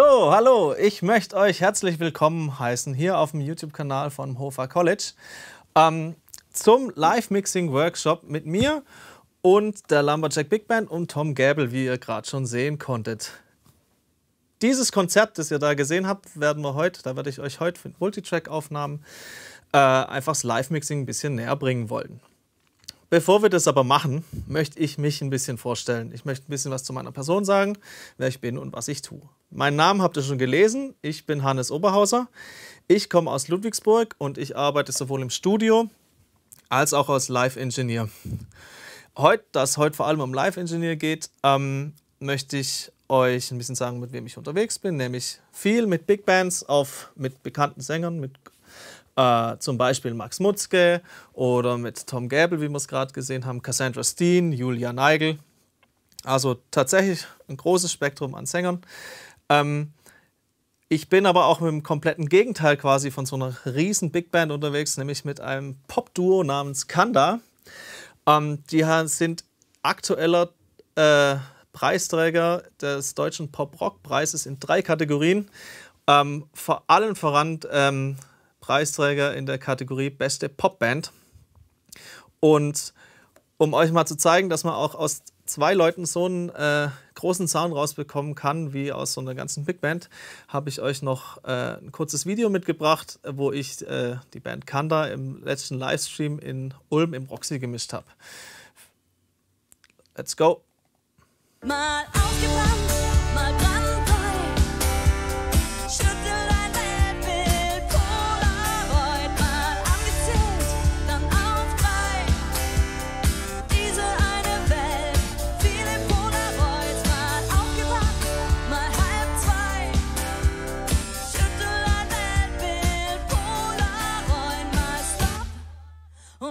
So, hallo, ich möchte euch herzlich willkommen heißen hier auf dem YouTube-Kanal von Hofer College ähm, zum Live-Mixing-Workshop mit mir und der Lumberjack Big Band und Tom Gäbel, wie ihr gerade schon sehen konntet. Dieses Konzert, das ihr da gesehen habt, werden wir heute, da werde ich euch heute für Multitrack-Aufnahmen äh, einfach das Live-Mixing ein bisschen näher bringen wollen. Bevor wir das aber machen, möchte ich mich ein bisschen vorstellen. Ich möchte ein bisschen was zu meiner Person sagen, wer ich bin und was ich tue. Meinen Namen habt ihr schon gelesen. Ich bin Hannes Oberhauser. Ich komme aus Ludwigsburg und ich arbeite sowohl im Studio als auch als Live-Engineer. Heute, da es heute vor allem um Live-Engineer geht, ähm, möchte ich euch ein bisschen sagen, mit wem ich unterwegs bin, nämlich viel mit Big Bands, auf, mit bekannten Sängern, mit äh, zum Beispiel Max Mutzke oder mit Tom Gable, wie wir es gerade gesehen haben, Cassandra Steen, Julia Neigel. Also tatsächlich ein großes Spektrum an Sängern. Ähm, ich bin aber auch mit dem kompletten Gegenteil quasi von so einer riesen Big Band unterwegs, nämlich mit einem Pop-Duo namens Kanda. Ähm, die sind aktueller äh, Preisträger des Deutschen Pop-Rock-Preises in drei Kategorien. Ähm, vor allem voran ähm, Preisträger in der Kategorie Beste Popband. Und um euch mal zu zeigen, dass man auch aus zwei Leuten so einen äh, großen Sound rausbekommen kann, wie aus so einer ganzen Big Band, habe ich euch noch äh, ein kurzes Video mitgebracht, wo ich äh, die Band Kanda im letzten Livestream in Ulm im Roxy gemischt habe. Let's go! Mal aufgepasst, mal brand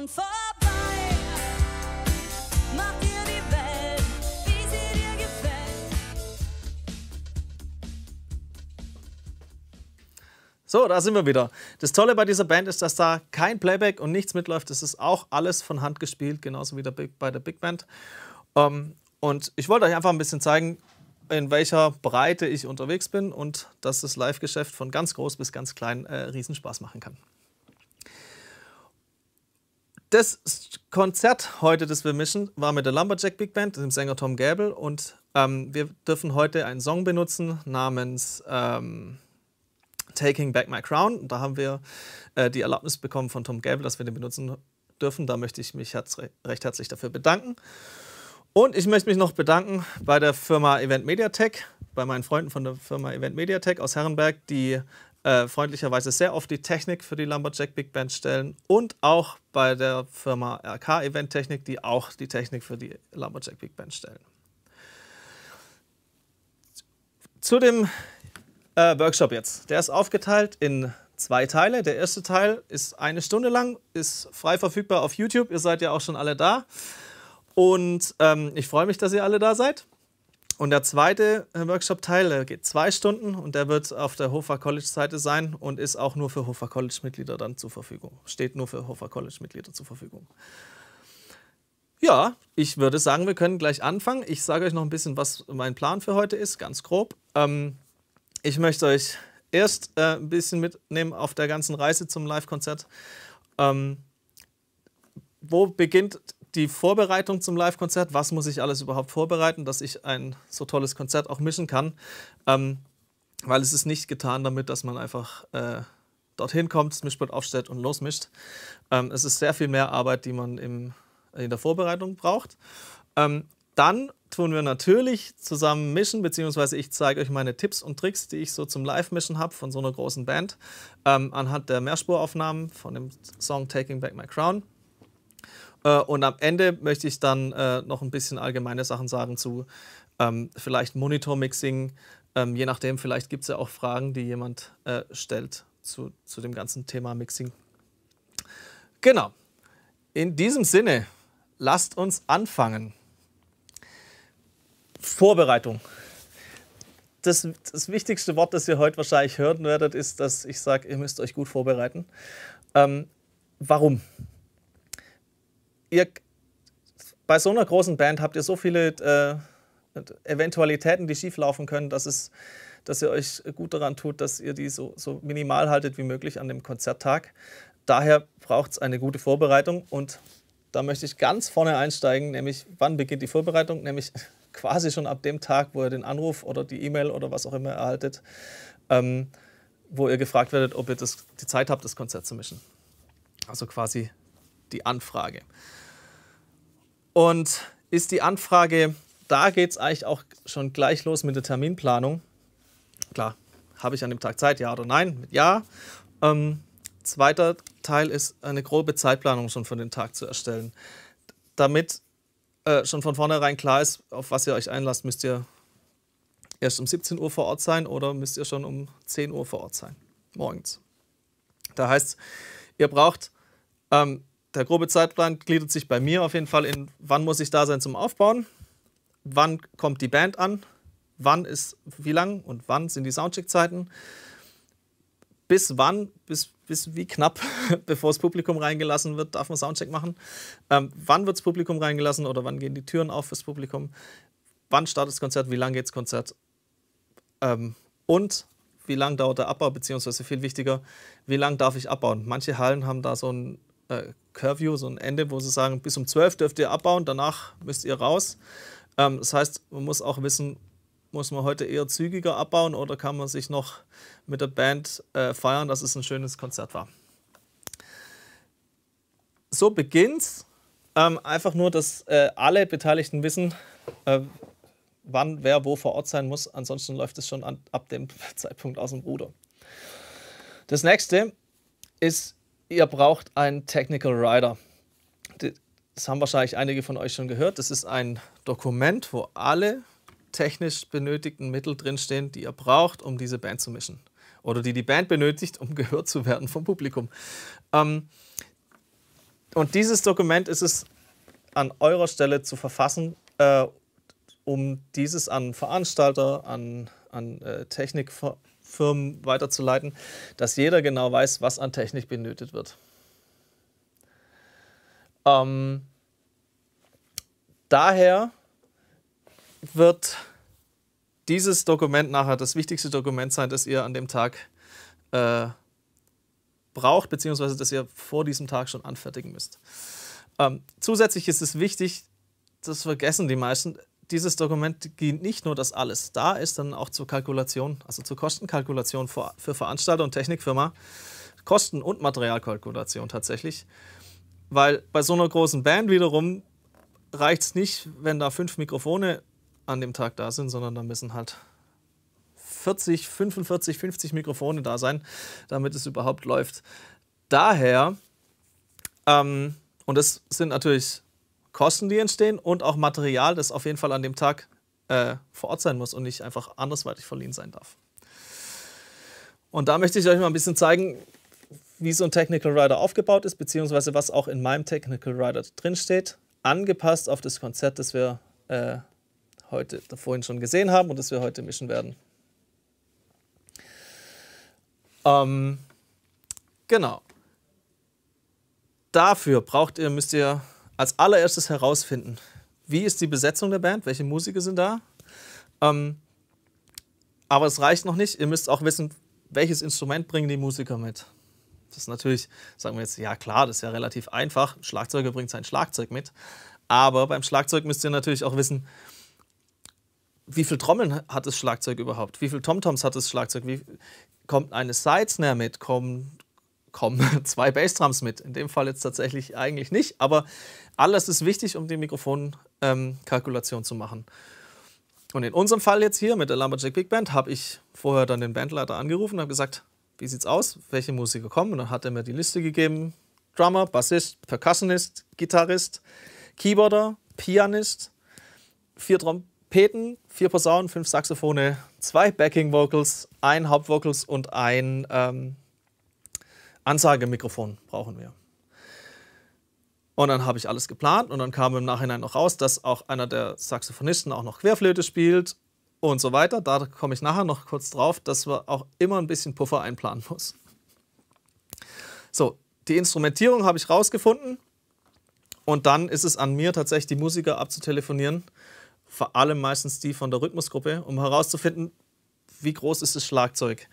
vorbei. Mach dir die Welt, wie sie dir gefällt. So, da sind wir wieder. Das Tolle bei dieser Band ist, dass da kein Playback und nichts mitläuft. Es ist auch alles von Hand gespielt, genauso wie der Big, bei der Big Band. Ähm, und ich wollte euch einfach ein bisschen zeigen, in welcher Breite ich unterwegs bin und dass das Live-Geschäft von ganz groß bis ganz klein äh, Riesenspaß machen kann das Konzert heute, das wir mischen, war mit der Lumberjack Big Band, dem Sänger Tom Gable. Und ähm, wir dürfen heute einen Song benutzen namens ähm, Taking Back My Crown. Und da haben wir äh, die Erlaubnis bekommen von Tom Gable, dass wir den benutzen dürfen. Da möchte ich mich herz recht herzlich dafür bedanken. Und ich möchte mich noch bedanken bei der Firma Event Mediatech, bei meinen Freunden von der Firma Event Mediatech aus Herrenberg, die äh, freundlicherweise sehr oft die Technik für die Lumberjack Big Band stellen und auch bei der Firma RK Event Technik, die auch die Technik für die Lumberjack Big Band stellen. Zu dem äh, Workshop jetzt. Der ist aufgeteilt in zwei Teile. Der erste Teil ist eine Stunde lang, ist frei verfügbar auf YouTube. Ihr seid ja auch schon alle da. Und ähm, ich freue mich, dass ihr alle da seid. Und der zweite äh, Workshop-Teil, der geht zwei Stunden und der wird auf der Hofer College-Seite sein und ist auch nur für Hofer College-Mitglieder dann zur Verfügung. Steht nur für Hofer College-Mitglieder zur Verfügung. Ja, ich würde sagen, wir können gleich anfangen. Ich sage euch noch ein bisschen, was mein Plan für heute ist, ganz grob. Ähm, ich möchte euch erst äh, ein bisschen mitnehmen auf der ganzen Reise zum Live-Konzert. Ähm, wo beginnt die Vorbereitung zum Live-Konzert, was muss ich alles überhaupt vorbereiten, dass ich ein so tolles Konzert auch mischen kann. Ähm, weil es ist nicht getan damit, dass man einfach äh, dorthin kommt, das Mischpult aufstellt und losmischt. Ähm, es ist sehr viel mehr Arbeit, die man im, in der Vorbereitung braucht. Ähm, dann tun wir natürlich zusammen mischen, beziehungsweise ich zeige euch meine Tipps und Tricks, die ich so zum Live-Mischen habe von so einer großen Band, ähm, anhand der Mehrspuraufnahmen von dem Song Taking Back My Crown. Äh, und am Ende möchte ich dann äh, noch ein bisschen allgemeine Sachen sagen zu ähm, vielleicht Monitor-Mixing. Ähm, je nachdem, vielleicht gibt es ja auch Fragen, die jemand äh, stellt zu, zu dem ganzen Thema Mixing. Genau. In diesem Sinne, lasst uns anfangen. Vorbereitung. Das, das, wichtigste Wort, das ihr heute wahrscheinlich hören werdet, ist, dass ich sage, ihr müsst euch gut vorbereiten. Ähm, warum? ihr, bei so einer großen Band habt ihr so viele äh, Eventualitäten, die schieflaufen können, dass, es, dass ihr euch gut daran tut, dass ihr die so, so minimal haltet wie möglich an dem Konzerttag. Daher braucht es eine gute Vorbereitung und da möchte ich ganz vorne einsteigen, nämlich wann beginnt die Vorbereitung, nämlich quasi schon ab dem Tag, wo ihr den Anruf oder die E-Mail oder was auch immer erhaltet, ähm, wo ihr gefragt werdet, ob ihr das, die Zeit habt, das Konzert zu mischen. Also quasi die Anfrage. Und ist die Anfrage, da geht es eigentlich auch schon gleich los mit der Terminplanung. Klar, habe ich an dem Tag Zeit, ja oder nein? ja. Ähm, zweiter Teil ist, eine grobe Zeitplanung schon für den Tag zu erstellen. Damit äh, schon von vornherein klar ist, auf was ihr euch einlasst, müsst ihr erst um 17 Uhr vor Ort sein oder müsst ihr schon um 10 Uhr vor Ort sein, morgens. Da heißt, ihr braucht ähm, der grobe Zeitplan gliedert sich bei mir auf jeden Fall in, wann muss ich da sein zum Aufbauen, wann kommt die Band an, wann ist wie lang und wann sind die Soundcheck-Zeiten, bis wann, bis, bis wie knapp, bevor das Publikum reingelassen wird, darf man Soundcheck machen, ähm, wann wird das Publikum reingelassen oder wann gehen die Türen auf fürs Publikum, wann startet das Konzert, wie lang geht das Konzert ähm, und wie lange dauert der Abbau, beziehungsweise viel wichtiger, wie lange darf ich abbauen. Manche Hallen haben da so ein äh, Curfew, so ein Ende, wo sie sagen, bis um 12 dürft ihr abbauen, danach müsst ihr raus. Ähm, das heißt, man muss auch wissen, muss man heute eher zügiger abbauen oder kann man sich noch mit der Band äh, feiern, dass es ein schönes Konzert war. So beginnt's. Ähm, einfach nur, dass äh, alle Beteiligten wissen, äh, wann wer wo vor Ort sein muss. Ansonsten läuft es schon an, ab dem Zeitpunkt aus dem Ruder. Das nächste ist ihr braucht einen Technical Rider. Das haben wahrscheinlich einige von euch schon gehört. Das ist ein Dokument, wo alle technisch benötigten Mittel drinstehen, die ihr braucht, um diese Band zu mischen. Oder die die Band benötigt, um gehört zu werden vom Publikum. Ähm, und dieses Dokument ist es an eurer Stelle zu verfassen, äh, um dieses an Veranstalter, an, an äh, Technikver Firmen weiterzuleiten, dass jeder genau weiß, was an Technik benötigt wird. Ähm, daher wird dieses Dokument nachher das wichtigste Dokument sein, das ihr an dem Tag äh, braucht, beziehungsweise das ihr vor diesem Tag schon anfertigen müsst. Ähm, zusätzlich ist es wichtig, das vergessen die meisten, dieses Dokument dient nicht nur, dass alles da ist, sondern auch zur Kalkulation, also zur Kostenkalkulation für, für Veranstalter und Technikfirma, Kosten- und Materialkalkulation tatsächlich. Weil bei so einer großen Band wiederum reicht es nicht, wenn da fünf Mikrofone an dem Tag da sind, sondern da müssen halt 40, 45, 50 Mikrofone da sein, damit es überhaupt läuft. Daher, ähm, und das sind natürlich Kosten, die entstehen und auch Material, das auf jeden Fall an dem Tag äh, vor Ort sein muss und nicht einfach andersweitig verliehen sein darf. Und da möchte ich euch mal ein bisschen zeigen, wie so ein Technical Rider aufgebaut ist, beziehungsweise was auch in meinem Technical Rider drinsteht, angepasst auf das Konzert, das wir äh, heute vorhin schon gesehen haben und das wir heute mischen werden. Ähm, genau. Dafür braucht ihr, müsst ihr als allererstes herausfinden, wie ist die Besetzung der Band, welche Musiker sind da. Ähm, aber es reicht noch nicht, ihr müsst auch wissen, welches Instrument bringen die Musiker mit. Das ist natürlich, sagen wir jetzt, ja klar, das ist ja relativ einfach. Ein Schlagzeuger bringt sein Schlagzeug mit. Aber beim Schlagzeug müsst ihr natürlich auch wissen, wie viele Trommeln hat das Schlagzeug überhaupt? Wie viel TomToms hat das Schlagzeug? Wie, kommt eine Sidesnare mit? Kommt, kommen zwei Bassdrums mit. In dem Fall jetzt tatsächlich eigentlich nicht, aber alles ist wichtig, um die Mikrofonkalkulation ähm, zu machen. Und in unserem Fall jetzt hier mit der Lumberjack Big Band habe ich vorher dann den Bandleiter angerufen und habe gesagt, wie sieht's aus, welche Musiker kommen? Und dann hat er mir die Liste gegeben: Drummer, Bassist, Percussionist, Gitarrist, Keyboarder, Pianist, vier Trompeten, vier Posaunen, fünf Saxophone, zwei Backing Vocals, ein Hauptvocals und ein ähm, Ansagemikrofon brauchen wir. Und dann habe ich alles geplant und dann kam im Nachhinein noch raus, dass auch einer der Saxophonisten auch noch Querflöte spielt und so weiter. Da komme ich nachher noch kurz drauf, dass man auch immer ein bisschen Puffer einplanen muss. So, die Instrumentierung habe ich rausgefunden und dann ist es an mir tatsächlich die Musiker abzutelefonieren, vor allem meistens die von der Rhythmusgruppe, um herauszufinden, wie groß ist das Schlagzeug.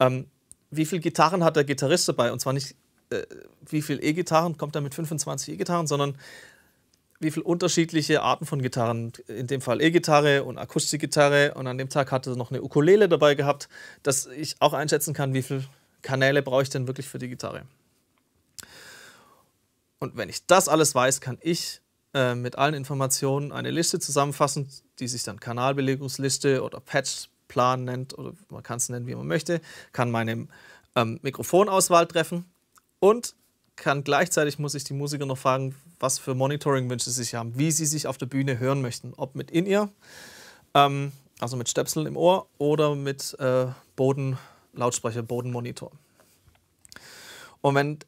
Ähm, wie viele Gitarren hat der Gitarrist dabei? Und zwar nicht, äh, wie viele E-Gitarren, kommt er mit 25 E-Gitarren, sondern wie viele unterschiedliche Arten von Gitarren, in dem Fall E-Gitarre und Akustikgitarre. Und an dem Tag hatte er noch eine Ukulele dabei gehabt, dass ich auch einschätzen kann, wie viele Kanäle brauche ich denn wirklich für die Gitarre. Und wenn ich das alles weiß, kann ich äh, mit allen Informationen eine Liste zusammenfassen, die sich dann Kanalbelegungsliste oder Patch Plan nennt, oder man kann es nennen, wie man möchte, kann meine ähm, Mikrofonauswahl treffen und kann gleichzeitig, muss ich die Musiker noch fragen, was für Monitoring-Wünsche sie sich haben, wie sie sich auf der Bühne hören möchten, ob mit In-Ear, ähm, also mit Stöpseln im Ohr oder mit äh, Bodenlautsprecher, Bodenmonitor. Und wenn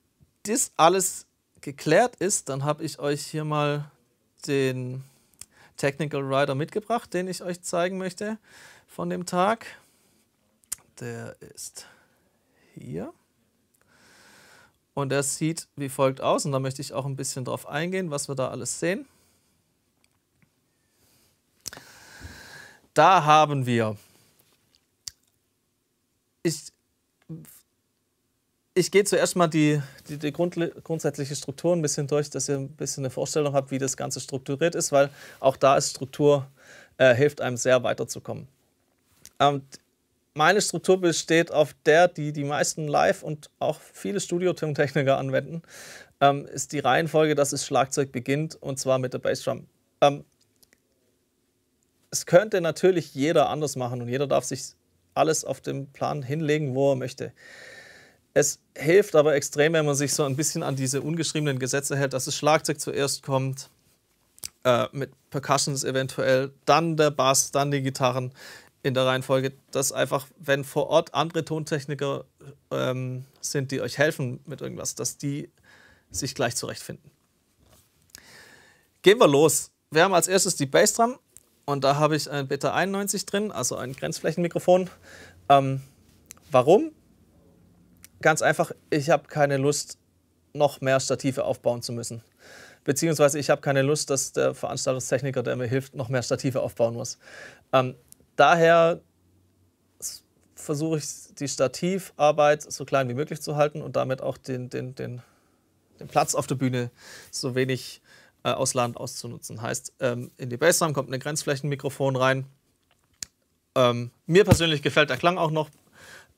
das alles geklärt ist, dann habe ich euch hier mal den Technical Rider mitgebracht, den ich euch zeigen möchte von dem Tag. Der ist hier. Und der sieht wie folgt aus. Und da möchte ich auch ein bisschen drauf eingehen, was wir da alles sehen. Da haben wir. Ich, ich gehe zuerst mal die, die, die Grund, grundsätzliche Struktur ein bisschen durch, dass ihr ein bisschen eine Vorstellung habt, wie das Ganze strukturiert ist, weil auch da ist Struktur, äh, hilft einem sehr weiterzukommen. Ähm, meine Struktur besteht auf der, die die meisten Live- und auch viele studio tim anwenden, ähm, ist die Reihenfolge, dass das Schlagzeug beginnt und zwar mit der Bassdrum. Ähm, es könnte natürlich jeder anders machen und jeder darf sich alles auf dem Plan hinlegen, wo er möchte. Es hilft aber extrem, wenn man sich so ein bisschen an diese ungeschriebenen Gesetze hält, dass das Schlagzeug zuerst kommt, äh, mit Percussions eventuell, dann der Bass, dann die Gitarren, in der Reihenfolge, dass einfach, wenn vor Ort andere Tontechniker ähm, sind, die euch helfen mit irgendwas, dass die sich gleich zurechtfinden. Gehen wir los. Wir haben als erstes die Bassdrum und da habe ich ein Beta 91 drin, also ein Grenzflächenmikrofon. Ähm, warum? Ganz einfach, ich habe keine Lust, noch mehr Stative aufbauen zu müssen. Beziehungsweise ich habe keine Lust, dass der Veranstaltungstechniker, der mir hilft, noch mehr Stative aufbauen muss. Ähm, daher versuche ich die Stativarbeit so klein wie möglich zu halten und damit auch den, den, den, den Platz auf der Bühne so wenig äh, ausladend auszunutzen. Heißt, ähm, in die Bassdrum kommt ein Grenzflächenmikrofon rein. Ähm, mir persönlich gefällt der Klang auch noch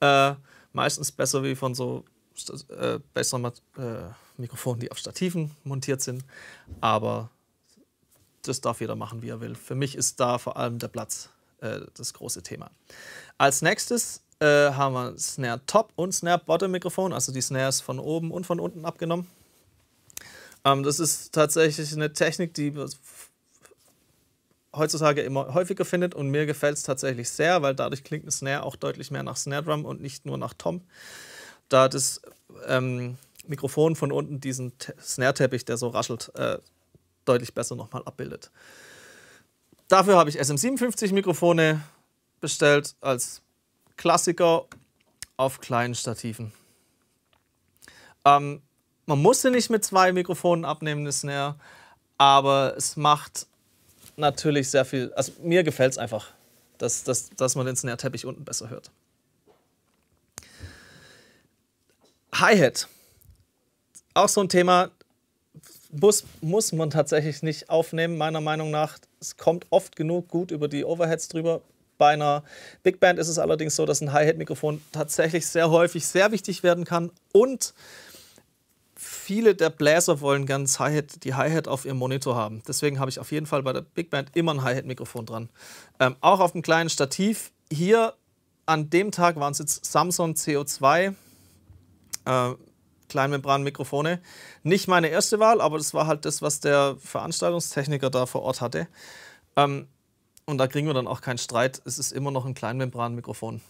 äh, meistens besser wie von so St äh, Bassdrum-Mikrofonen, äh, die auf Stativen montiert sind. Aber das darf jeder machen, wie er will. Für mich ist da vor allem der Platz äh, das große Thema. Als nächstes äh, haben wir Snare Top und Snare Bottom Mikrofon, also die Snares von oben und von unten abgenommen. Ähm, das ist tatsächlich eine Technik, die man heutzutage immer häufiger findet und mir gefällt es tatsächlich sehr, weil dadurch klingt eine Snare auch deutlich mehr nach Snare Drum und nicht nur nach Tom. Da das ähm, Mikrofon von unten diesen Snare-Teppich, der so raschelt, äh, deutlich besser nochmal abbildet. Dafür habe ich SM57 Mikrofone bestellt als Klassiker auf kleinen Stativen. Ähm, man muss sie nicht mit zwei Mikrofonen abnehmen, das Snare, aber es macht natürlich sehr viel. Also mir gefällt es einfach, dass, dass, dass man den Snare-Teppich unten besser hört. Hi-Hat. Auch so ein Thema, muss, muss man tatsächlich nicht aufnehmen, meiner Meinung nach es kommt oft genug gut über die Overheads drüber. Bei einer Big Band ist es allerdings so, dass ein Hi-Hat-Mikrofon tatsächlich sehr häufig sehr wichtig werden kann und viele der Bläser wollen ganz Hi die Hi-Hat auf ihrem Monitor haben. Deswegen habe ich auf jeden Fall bei der Big Band immer ein Hi-Hat-Mikrofon dran. Ähm, auch auf dem kleinen Stativ. Hier an dem Tag waren es jetzt Samsung CO2. Äh, Kleinmembranmikrofone. Nicht meine erste Wahl, aber das war halt das, was der Veranstaltungstechniker da vor Ort hatte. Ähm, und da kriegen wir dann auch keinen Streit. Es ist immer noch ein Kleinmembranmikrofon.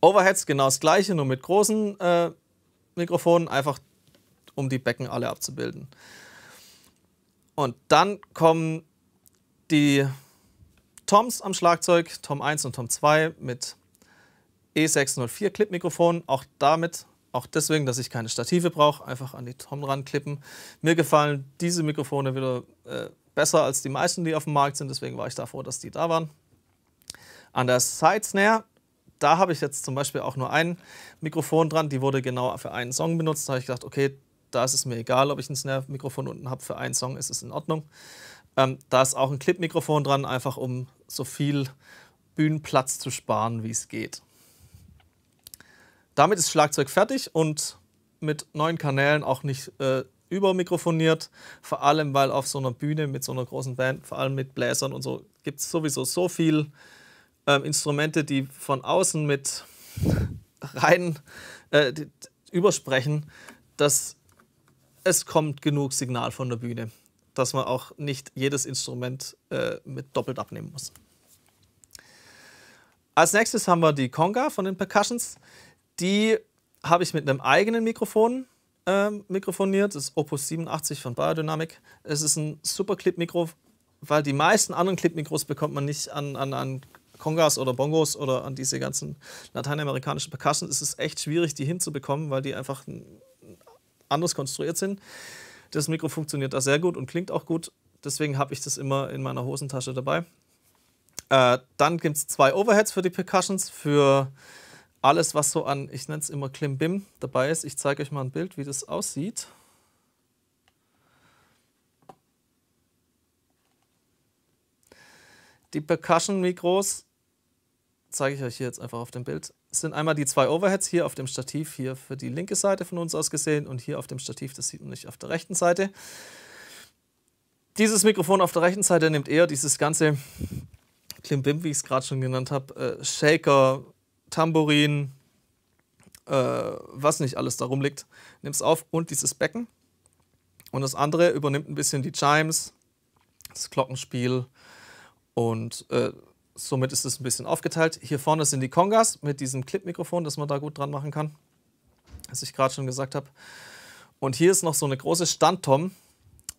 Overheads genau das gleiche, nur mit großen äh, Mikrofonen, einfach um die Becken alle abzubilden. Und dann kommen die Toms am Schlagzeug, Tom 1 und Tom 2 mit E604 Clip-Mikrofon, auch damit auch deswegen, dass ich keine Stative brauche, einfach an die Tom ranklippen. Mir gefallen diese Mikrofone wieder äh, besser als die meisten, die auf dem Markt sind. Deswegen war ich da froh, dass die da waren. An der Side Snare, da habe ich jetzt zum Beispiel auch nur ein Mikrofon dran. Die wurde genau für einen Song benutzt. Da habe ich gedacht, okay, da ist es mir egal, ob ich ein Snare-Mikrofon unten habe. Für einen Song ist es in Ordnung. Ähm, da ist auch ein Clip-Mikrofon dran, einfach um so viel Bühnenplatz zu sparen, wie es geht. Damit ist Schlagzeug fertig und mit neuen Kanälen auch nicht äh, übermikrofoniert. Vor allem, weil auf so einer Bühne mit so einer großen Band, vor allem mit Bläsern und so, gibt es sowieso so viele ähm, Instrumente, die von außen mit rein äh, die, übersprechen, dass es kommt genug Signal von der Bühne, dass man auch nicht jedes Instrument äh, mit doppelt abnehmen muss. Als nächstes haben wir die Conga von den Percussions. Die habe ich mit einem eigenen Mikrofon äh, mikrofoniert. Das Opus 87 von Biodynamic. Es ist ein super Clip-Mikro, weil die meisten anderen Clip-Mikros bekommt man nicht an, an, an Congas oder Bongos oder an diese ganzen lateinamerikanischen Percussions. Es ist echt schwierig, die hinzubekommen, weil die einfach anders konstruiert sind. Das Mikro funktioniert da sehr gut und klingt auch gut. Deswegen habe ich das immer in meiner Hosentasche dabei. Äh, dann gibt es zwei Overheads für die Percussions. Für alles, was so an, ich nenne es immer Klimbim dabei ist. Ich zeige euch mal ein Bild, wie das aussieht. Die Percussion-Mikros, zeige ich euch hier jetzt einfach auf dem Bild, sind einmal die zwei Overheads hier auf dem Stativ, hier für die linke Seite von uns aus gesehen und hier auf dem Stativ, das sieht man nicht auf der rechten Seite. Dieses Mikrofon auf der rechten Seite nimmt eher dieses ganze Klimbim, wie ich es gerade schon genannt habe, äh, Shaker, Tambourin, äh, was nicht alles da rumliegt, nimmst auf und dieses Becken. Und das andere übernimmt ein bisschen die Chimes, das Glockenspiel und äh, somit ist es ein bisschen aufgeteilt. Hier vorne sind die Kongas mit diesem Clip-Mikrofon, das man da gut dran machen kann, was ich gerade schon gesagt habe. Und hier ist noch so eine große Standtom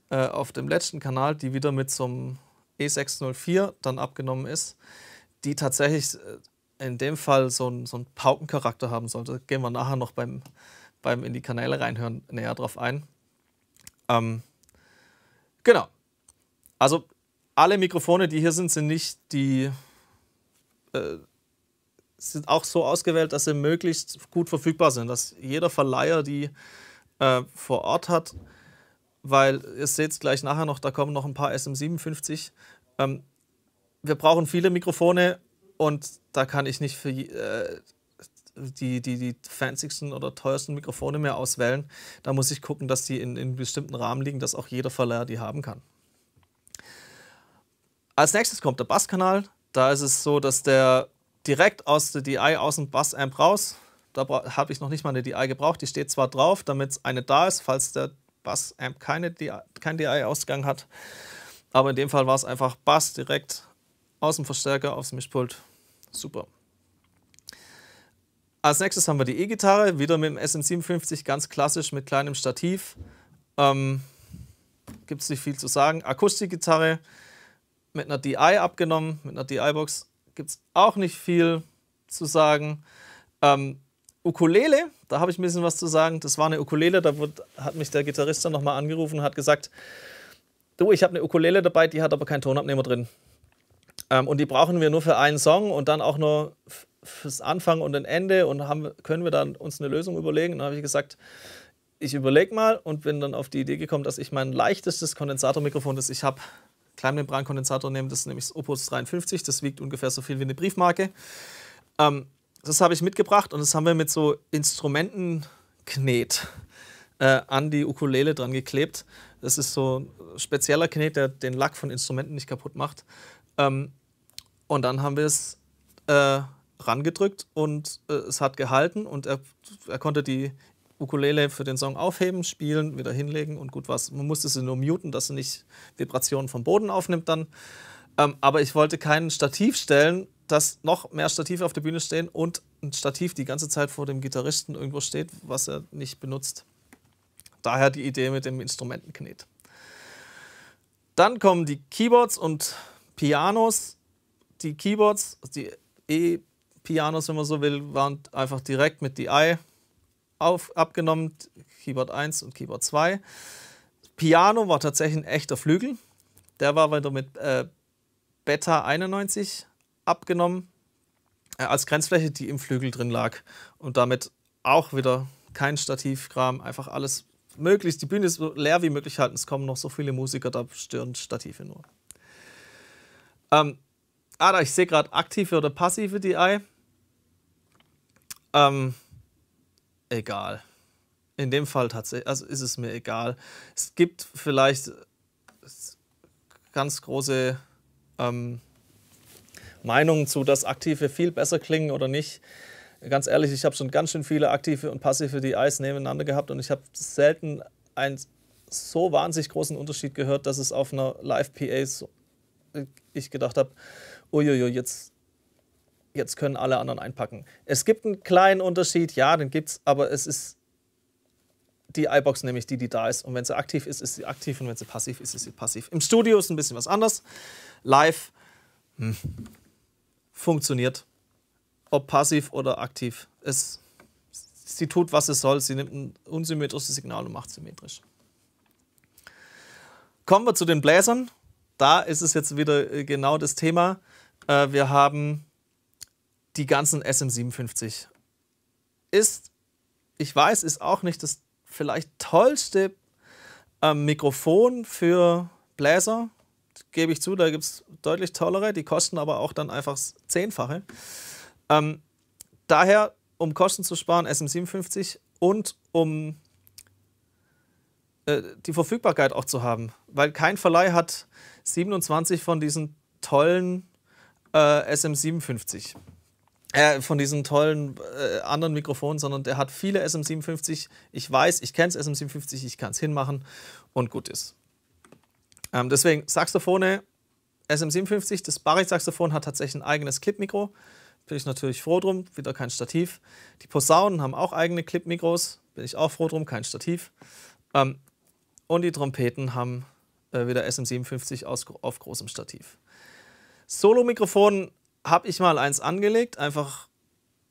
äh, auf dem letzten Kanal, die wieder mit so einem E604 dann abgenommen ist, die tatsächlich äh, in dem Fall so einen, so einen Paukencharakter haben sollte. Gehen wir nachher noch beim, beim in die Kanäle reinhören näher drauf ein. Ähm, genau. Also alle Mikrofone, die hier sind, sind nicht die äh, sind auch so ausgewählt, dass sie möglichst gut verfügbar sind, dass jeder Verleiher die äh, vor Ort hat, weil ihr seht es gleich nachher noch, da kommen noch ein paar SM57. Ähm, wir brauchen viele Mikrofone, und da kann ich nicht für äh, die, die, die fancysten oder teuersten Mikrofone mehr auswählen. Da muss ich gucken, dass die in, in bestimmten Rahmen liegen, dass auch jeder Verleiher die haben kann. Als nächstes kommt der Basskanal. Da ist es so, dass der direkt aus der DI aus dem Bassamp raus, da habe ich noch nicht mal eine DI gebraucht, die steht zwar drauf, damit eine da ist, falls der Bassamp keine DI, kein DI-Ausgang hat, aber in dem Fall war es einfach Bass direkt aus dem Verstärker aufs Mischpult Super. Als nächstes haben wir die E-Gitarre, wieder mit dem SM57, ganz klassisch mit kleinem Stativ. Ähm, Gibt es nicht viel zu sagen. Akustikgitarre mit einer DI abgenommen, mit einer DI-Box. Gibt es auch nicht viel zu sagen. Ähm, Ukulele, da habe ich ein bisschen was zu sagen. Das war eine Ukulele, da wird, hat mich der Gitarrist dann nochmal angerufen und hat gesagt, du, ich habe eine Ukulele dabei, die hat aber keinen Tonabnehmer drin. Ähm, und die brauchen wir nur für einen Song und dann auch nur fürs Anfang und ein Ende und haben, können wir dann uns eine Lösung überlegen. dann habe ich gesagt, ich überlege mal und bin dann auf die Idee gekommen, dass ich mein leichtestes Kondensatormikrofon, das ich habe, Kleinmembrankondensator nehmen, das ist nämlich das Opus 53, das wiegt ungefähr so viel wie eine Briefmarke. Ähm, das habe ich mitgebracht und das haben wir mit so Instrumentenknet äh, an die Ukulele dran geklebt. Das ist so ein spezieller Knet, der den Lack von Instrumenten nicht kaputt macht. Ähm, und dann haben wir es äh, rangedrückt und äh, es hat gehalten und er, er konnte die Ukulele für den Song aufheben, spielen, wieder hinlegen und gut was. Man musste sie nur muten, dass sie nicht Vibrationen vom Boden aufnimmt dann. Ähm, aber ich wollte kein Stativ stellen, dass noch mehr Stative auf der Bühne stehen und ein Stativ die ganze Zeit vor dem Gitarristen irgendwo steht, was er nicht benutzt. Daher die Idee mit dem Instrumentenknet. Dann kommen die Keyboards und Pianos die Keyboards, die E-Pianos, wenn man so will, waren einfach direkt mit DI auf, abgenommen, Keyboard 1 und Keyboard 2. Piano war tatsächlich ein echter Flügel. Der war weiter mit äh, Beta 91 abgenommen, äh, als Grenzfläche, die im Flügel drin lag. Und damit auch wieder kein Stativkram, einfach alles möglichst, die Bühne ist so leer wie möglich halten. Es kommen noch so viele Musiker, da stören Stative nur. Ähm, Ah, da, ich sehe gerade aktive oder passive DI. Ähm, egal. In dem Fall tatsächlich, also ist es mir egal. Es gibt vielleicht ganz große ähm, Meinungen zu, dass aktive viel besser klingen oder nicht. Ganz ehrlich, ich habe schon ganz schön viele aktive und passive DIs nebeneinander gehabt und ich habe selten einen so wahnsinnig großen Unterschied gehört, dass es auf einer Live-PA so, ich gedacht habe, uiuiui, jetzt, jetzt können alle anderen einpacken. Es gibt einen kleinen Unterschied, ja, den gibt's, aber es ist die iBox nämlich die, die da ist. Und wenn sie aktiv ist, ist sie aktiv und wenn sie passiv ist, ist sie passiv. Im Studio ist ein bisschen was anders. Live hm. funktioniert. Ob passiv oder aktiv. Es, sie tut, was es soll. Sie nimmt ein unsymmetrisches Signal und macht es symmetrisch. Kommen wir zu den Bläsern. Da ist es jetzt wieder äh, genau das Thema. Äh, wir haben die ganzen SM57. Ist, ich weiß, ist auch nicht das vielleicht tollste äh, Mikrofon für Bläser. Gebe ich zu, da gibt es deutlich tollere. Die kosten aber auch dann einfach zehnfache. Ähm, daher, um Kosten zu sparen, SM57 und um äh, die Verfügbarkeit auch zu haben. Weil kein Verleih hat 27 von diesen tollen äh, SM57. Äh, von diesem tollen äh, anderen Mikrofon, sondern der hat viele SM57. Ich weiß, ich kenne es SM57, ich kann es hinmachen und gut ist. Ähm, deswegen Saxophone SM57, das Barrett-Saxophon hat tatsächlich ein eigenes Clip-Mikro. Bin ich natürlich froh drum, wieder kein Stativ. Die Posaunen haben auch eigene Clip-Mikros, bin ich auch froh drum, kein Stativ. Ähm, und die Trompeten haben äh, wieder SM57 aus, auf großem Stativ. Solo-Mikrofon habe ich mal eins angelegt, einfach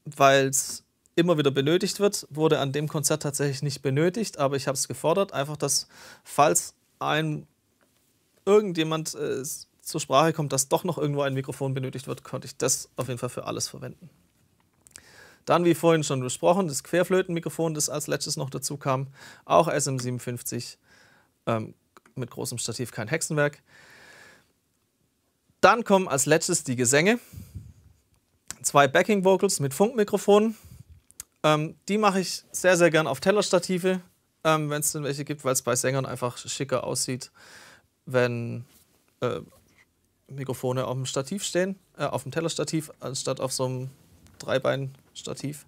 weil es immer wieder benötigt wird. Wurde an dem Konzert tatsächlich nicht benötigt, aber ich habe es gefordert, einfach dass, falls ein irgendjemand äh, zur Sprache kommt, dass doch noch irgendwo ein Mikrofon benötigt wird, konnte ich das auf jeden Fall für alles verwenden. Dann, wie vorhin schon besprochen, das Querflötenmikrofon, das als letztes noch dazu kam, auch SM57 ähm, mit großem Stativ, kein Hexenwerk. Dann kommen als letztes die Gesänge. Zwei Backing Vocals mit Funkmikrofonen. Ähm, die mache ich sehr, sehr gern auf Tellerstative, ähm, wenn es denn welche gibt, weil es bei Sängern einfach schicker aussieht, wenn äh, Mikrofone auf dem Stativ stehen, äh, auf dem Tellerstativ, anstatt auf so einem Dreibein-Stativ.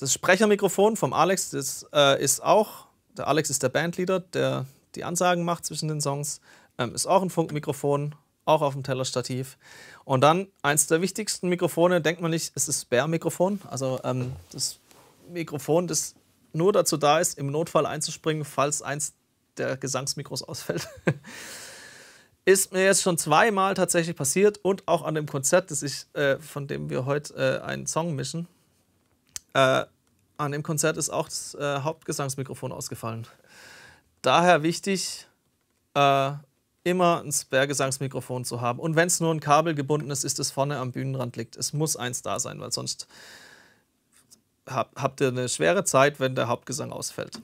Das Sprechermikrofon vom Alex das, äh, ist auch, der Alex ist der Bandleader, der die Ansagen macht zwischen den Songs, ähm, ist auch ein Funkmikrofon auch auf dem Tellerstativ. Und dann eins der wichtigsten Mikrofone, denkt man nicht, es ist das bär mikrofon Also ähm, das Mikrofon, das nur dazu da ist, im Notfall einzuspringen, falls eins der Gesangsmikros ausfällt. ist mir jetzt schon zweimal tatsächlich passiert und auch an dem Konzert, das ich, äh, von dem wir heute äh, einen Song mischen. Äh, an dem Konzert ist auch das äh, Hauptgesangsmikrofon ausgefallen. Daher wichtig, äh, immer ein Sperrgesangsmikrofon zu haben. Und wenn es nur ein Kabel gebunden ist, ist es vorne am Bühnenrand liegt. Es muss eins da sein, weil sonst habt, habt ihr eine schwere Zeit, wenn der Hauptgesang ausfällt.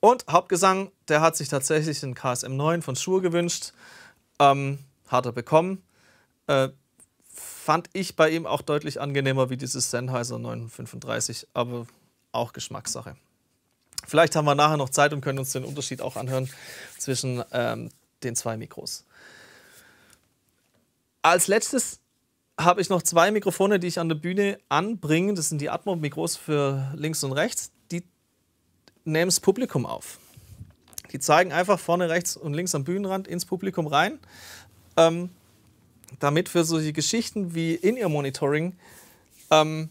Und Hauptgesang, der hat sich tatsächlich den KSM 9 von Schur gewünscht. Ähm, hat er bekommen. Äh, fand ich bei ihm auch deutlich angenehmer wie dieses Sennheiser 935, aber auch Geschmackssache. Vielleicht haben wir nachher noch Zeit und können uns den Unterschied auch anhören zwischen ähm, den zwei Mikros. Als letztes habe ich noch zwei Mikrofone, die ich an der Bühne anbringe. Das sind die Atmo-Mikros für links und rechts. Die nehmen das Publikum auf. Die zeigen einfach vorne rechts und links am Bühnenrand ins Publikum rein, ähm, damit für solche Geschichten wie In-Ear-Monitoring ähm,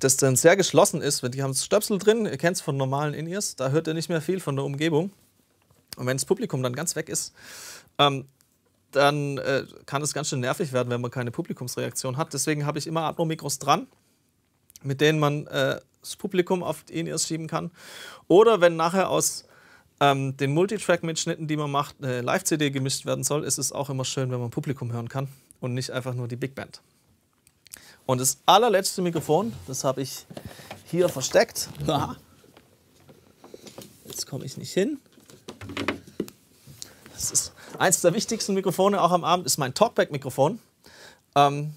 das dann sehr geschlossen ist. Die haben Stöpsel drin, ihr kennt es von normalen In-Ears, da hört ihr nicht mehr viel von der Umgebung. Und wenn das Publikum dann ganz weg ist, ähm, dann äh, kann es ganz schön nervig werden, wenn man keine Publikumsreaktion hat. Deswegen habe ich immer Atmo-Mikros dran, mit denen man äh, das Publikum auf In-Ears schieben kann. Oder wenn nachher aus ähm, den Multitrack-Mitschnitten, die man macht, eine Live-CD gemischt werden soll, ist es auch immer schön, wenn man Publikum hören kann und nicht einfach nur die Big Band. Und das allerletzte Mikrofon, das habe ich hier versteckt. Jetzt komme ich nicht hin. Das ist eins der wichtigsten Mikrofone auch am Abend, ist mein Talkback-Mikrofon. Ähm,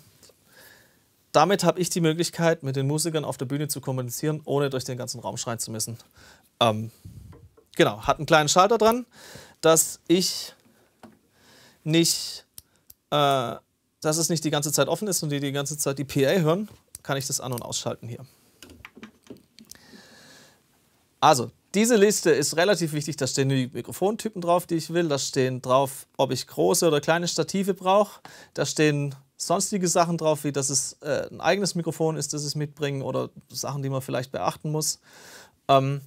damit habe ich die Möglichkeit, mit den Musikern auf der Bühne zu kommunizieren, ohne durch den ganzen Raum schreien zu müssen. Ähm, genau, hat einen kleinen Schalter dran, dass ich nicht, äh, dass es nicht die ganze Zeit offen ist und die die ganze Zeit die PA hören, kann ich das an- und ausschalten hier. Also, diese Liste ist relativ wichtig. Da stehen die Mikrofontypen drauf, die ich will. Da stehen drauf, ob ich große oder kleine Stative brauche. Da stehen sonstige Sachen drauf, wie dass es äh, ein eigenes Mikrofon ist, das ich mitbringe oder Sachen, die man vielleicht beachten muss. Ähm,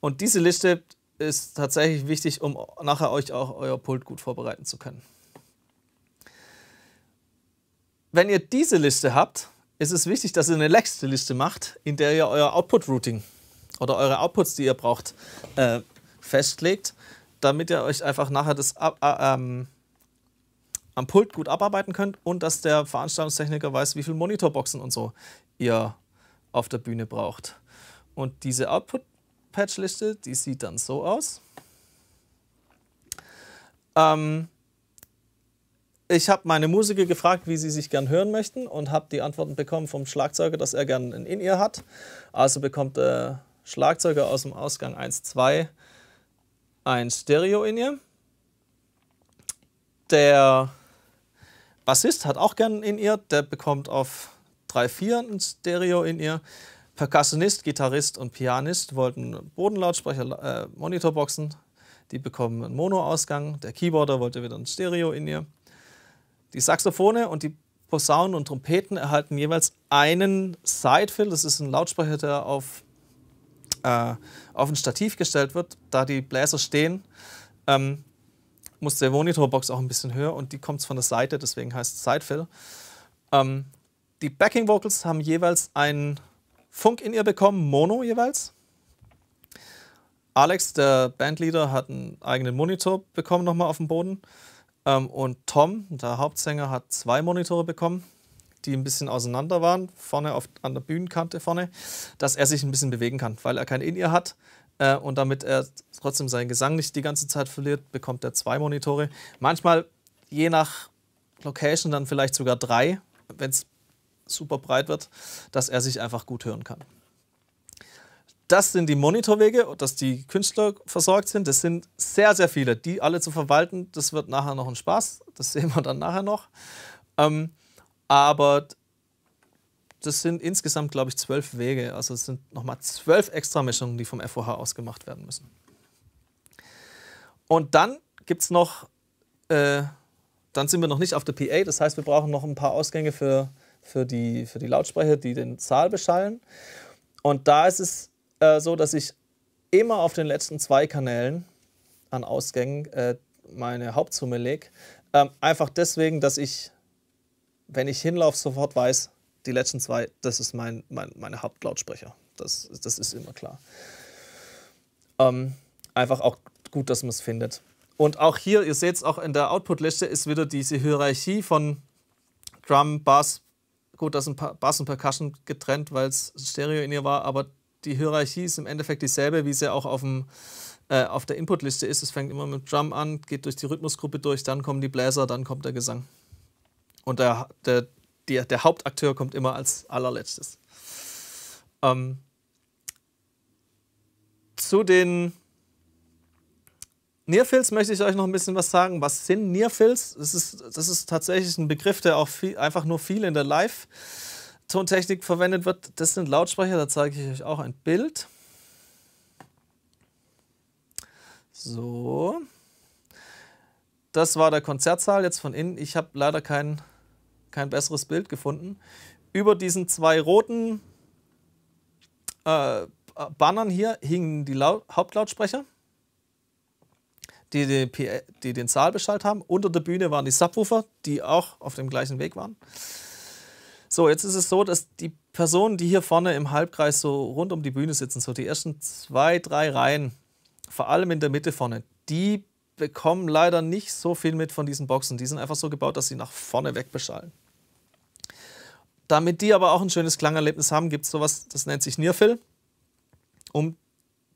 und diese Liste ist tatsächlich wichtig, um nachher euch auch euer Pult gut vorbereiten zu können. Wenn ihr diese Liste habt, ist es wichtig, dass ihr eine letzte Liste macht, in der ihr euer Output-Routing oder eure Outputs, die ihr braucht, äh, festlegt, damit ihr euch einfach nachher das ab, äh, ähm, am Pult gut abarbeiten könnt und dass der Veranstaltungstechniker weiß, wie viele Monitorboxen und so ihr auf der Bühne braucht. Und diese Output-Patch-Liste, die sieht dann so aus. Ähm, ich habe meine Musiker gefragt, wie sie sich gern hören möchten und habe die Antworten bekommen vom Schlagzeuger, dass er gern ein In-Ear hat. Also bekommt er Schlagzeuger aus dem Ausgang 1-2 ein Stereo in ihr. Der Bassist hat auch gern in ihr, der bekommt auf 3-4 ein Stereo in ihr. Percussionist, Gitarrist und Pianist wollten Bodenlautsprecher, äh, Monitorboxen, die bekommen einen Mono-Ausgang. Der Keyboarder wollte wieder ein Stereo in ihr. Die Saxophone und die Posaunen und Trompeten erhalten jeweils einen Sidefill, das ist ein Lautsprecher, der auf äh, auf ein Stativ gestellt wird, da die Bläser stehen, ähm, muss der Monitorbox auch ein bisschen höher und die kommt von der Seite, deswegen heißt es Sidefill. Ähm, die Backing Vocals haben jeweils einen Funk in ihr bekommen, Mono jeweils. Alex, der Bandleader, hat einen eigenen Monitor bekommen nochmal auf dem Boden. Ähm, und Tom, der Hauptsänger, hat zwei Monitore bekommen die ein bisschen auseinander waren, vorne auf, an der Bühnenkante vorne, dass er sich ein bisschen bewegen kann, weil er kein In-Ear hat. Äh, und damit er trotzdem seinen Gesang nicht die ganze Zeit verliert, bekommt er zwei Monitore. Manchmal, je nach Location, dann vielleicht sogar drei, wenn es super breit wird, dass er sich einfach gut hören kann. Das sind die Monitorwege, dass die Künstler versorgt sind. Das sind sehr, sehr viele. Die alle zu verwalten, das wird nachher noch ein Spaß. Das sehen wir dann nachher noch. Ähm, aber das sind insgesamt, glaube ich, zwölf Wege. Also es sind nochmal zwölf Extramischungen, die vom FOH aus gemacht werden müssen. Und dann gibt es noch, äh, dann sind wir noch nicht auf der PA, das heißt, wir brauchen noch ein paar Ausgänge für, für, die, für die Lautsprecher, die den Saal beschallen. Und da ist es äh, so, dass ich immer auf den letzten zwei Kanälen an Ausgängen äh, meine Hauptsumme lege. Ähm, einfach deswegen, dass ich wenn ich hinlaufe, sofort weiß, die letzten zwei, das ist mein, mein meine Hauptlautsprecher. Das, das ist immer klar. Ähm, einfach auch gut, dass man es findet. Und auch hier, ihr seht es auch in der Output-Liste, ist wieder diese Hierarchie von Drum, Bass, gut, das sind Bass und Percussion getrennt, weil es Stereo in ihr war, aber die Hierarchie ist im Endeffekt dieselbe, wie sie auch auf, dem, äh, auf der Inputliste ist. Es fängt immer mit Drum an, geht durch die Rhythmusgruppe durch, dann kommen die Bläser, dann kommt der Gesang. Und der, der, der, der Hauptakteur kommt immer als allerletztes. Ähm, zu den Nierfills möchte ich euch noch ein bisschen was sagen. Was sind Nierfills? Das ist, das ist tatsächlich ein Begriff, der auch viel, einfach nur viel in der Live-Tontechnik verwendet wird. Das sind Lautsprecher, da zeige ich euch auch ein Bild. So. Das war der Konzertsaal jetzt von innen. Ich habe leider keinen kein besseres Bild gefunden, über diesen zwei roten äh, Bannern hier hingen die Laut Hauptlautsprecher, die, die, die, den Saal beschallt haben. Unter der Bühne waren die Subwoofer, die auch auf dem gleichen Weg waren. So, jetzt ist es so, dass die Personen, die hier vorne im Halbkreis so rund um die Bühne sitzen, so die ersten zwei, drei Reihen, vor allem in der Mitte vorne, die bekommen leider nicht so viel mit von diesen Boxen. Die sind einfach so gebaut, dass sie nach vorne weg beschallen. Damit die aber auch ein schönes Klangerlebnis haben, gibt es sowas, das nennt sich Nierfill, um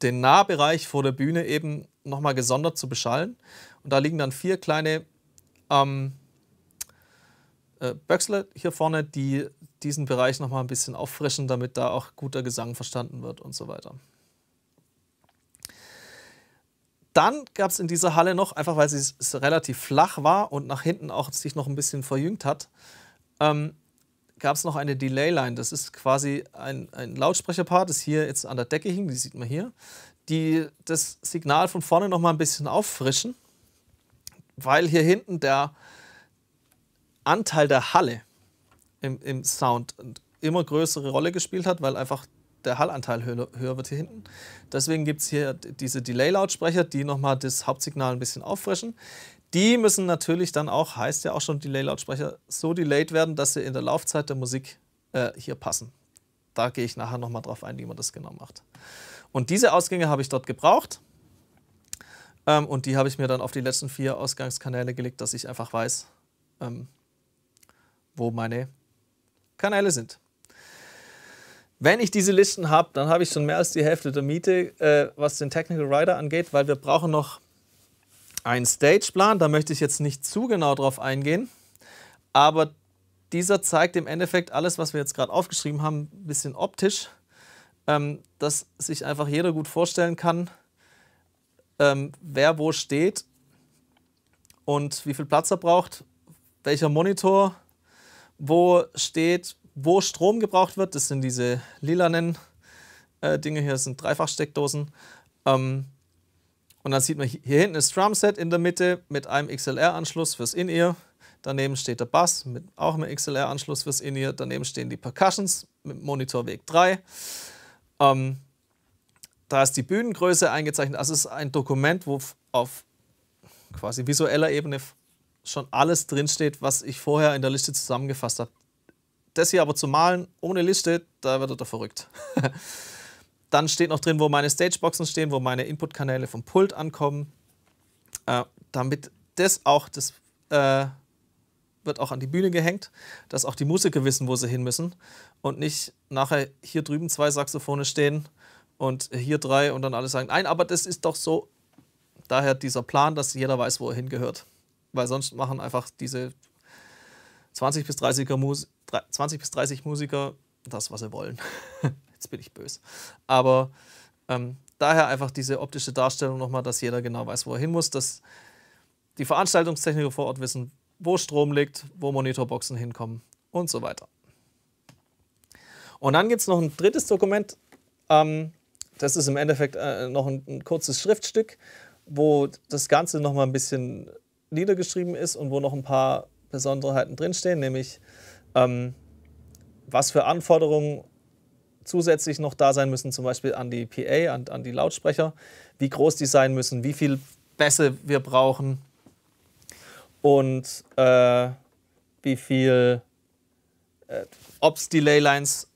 den Nahbereich vor der Bühne eben nochmal gesondert zu beschallen. Und da liegen dann vier kleine ähm, äh, Böxle hier vorne, die diesen Bereich nochmal ein bisschen auffrischen, damit da auch guter Gesang verstanden wird und so weiter dann gab es in dieser Halle noch, einfach weil sie relativ flach war und nach hinten auch sich noch ein bisschen verjüngt hat, ähm, gab es noch eine Delay-Line. Das ist quasi ein, ein Lautsprecherpaar, das hier jetzt an der Decke hing, die sieht man hier, die das Signal von vorne noch mal ein bisschen auffrischen, weil hier hinten der Anteil der Halle im, im Sound immer größere Rolle gespielt hat, weil einfach der Hallanteil höher, höher wird hier hinten. Deswegen gibt es hier diese Delay-Lautsprecher, die nochmal das Hauptsignal ein bisschen auffrischen. Die müssen natürlich dann auch, heißt ja auch schon Delay-Lautsprecher, so delayed werden, dass sie in der Laufzeit der Musik äh, hier passen. Da gehe ich nachher nochmal drauf ein, wie man das genau macht. Und diese Ausgänge habe ich dort gebraucht. Ähm, und die habe ich mir dann auf die letzten vier Ausgangskanäle gelegt, dass ich einfach weiß, ähm, wo meine Kanäle sind. Wenn ich diese Listen habe, dann habe ich schon mehr als die Hälfte der Miete, äh, was den Technical Rider angeht, weil wir brauchen noch einen Stageplan. Da möchte ich jetzt nicht zu genau drauf eingehen, aber dieser zeigt im Endeffekt alles, was wir jetzt gerade aufgeschrieben haben, ein bisschen optisch, ähm, dass sich einfach jeder gut vorstellen kann, ähm, wer wo steht und wie viel Platz er braucht, welcher Monitor wo steht, wo Strom gebraucht wird. Das sind diese lilanen äh, Dinge hier, das sind Dreifachsteckdosen. Ähm, und dann sieht man, hier hinten das Drumset in der Mitte mit einem XLR-Anschluss fürs In-Ear. Daneben steht der Bass, mit, auch einem XLR-Anschluss fürs In-Ear. Daneben stehen die Percussions mit Monitorweg 3. Ähm, da ist die Bühnengröße eingezeichnet. Das also ist ein Dokument, wo auf quasi visueller Ebene schon alles drinsteht, was ich vorher in der Liste zusammengefasst habe. Das hier aber zu malen, ohne Liste, da werdet ihr verrückt. Dann steht noch drin, wo meine Stageboxen stehen, wo meine Inputkanäle vom Pult ankommen. Äh, damit das auch, das äh, wird auch an die Bühne gehängt, dass auch die Musiker wissen, wo sie hin müssen und nicht nachher hier drüben zwei Saxophone stehen und hier drei und dann alle sagen, nein, aber das ist doch so. Daher dieser Plan, dass jeder weiß, wo er hingehört. Weil sonst machen einfach diese 20 bis 30, 20 bis 30 Musiker das, was sie wollen. Jetzt bin ich böse. Aber ähm, daher einfach diese optische Darstellung nochmal, dass jeder genau weiß, wo er hin muss, dass die Veranstaltungstechniker vor Ort wissen, wo Strom liegt, wo Monitorboxen hinkommen und so weiter. Und dann gibt es noch ein drittes Dokument. Ähm, das ist im Endeffekt äh, noch ein, ein kurzes Schriftstück, wo das Ganze nochmal ein bisschen niedergeschrieben ist und wo noch ein paar Besonderheiten drinstehen, nämlich ähm, was für Anforderungen zusätzlich noch da sein müssen, zum Beispiel an die PA, an, an die Lautsprecher, wie groß die sein müssen, wie viel Bässe wir brauchen und äh, wie viel äh, Ops, Delay Lines,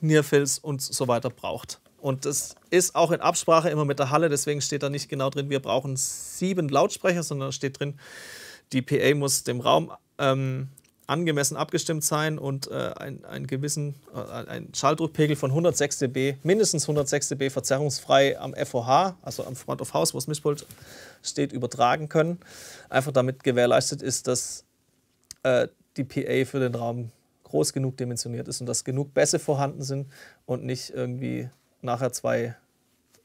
Nearfills und so weiter braucht. Und das ist auch in Absprache immer mit der Halle, deswegen steht da nicht genau drin, wir brauchen sieben Lautsprecher, sondern steht drin, die PA muss dem Raum ähm, angemessen abgestimmt sein und äh, ein, einen gewissen äh, ein Schalldruckpegel von 106 dB, mindestens 106 dB verzerrungsfrei am FOH, also am Front of House, wo es Mischpult steht, übertragen können. Einfach damit gewährleistet ist, dass äh, die PA für den Raum groß genug dimensioniert ist und dass genug Bässe vorhanden sind und nicht irgendwie nachher zwei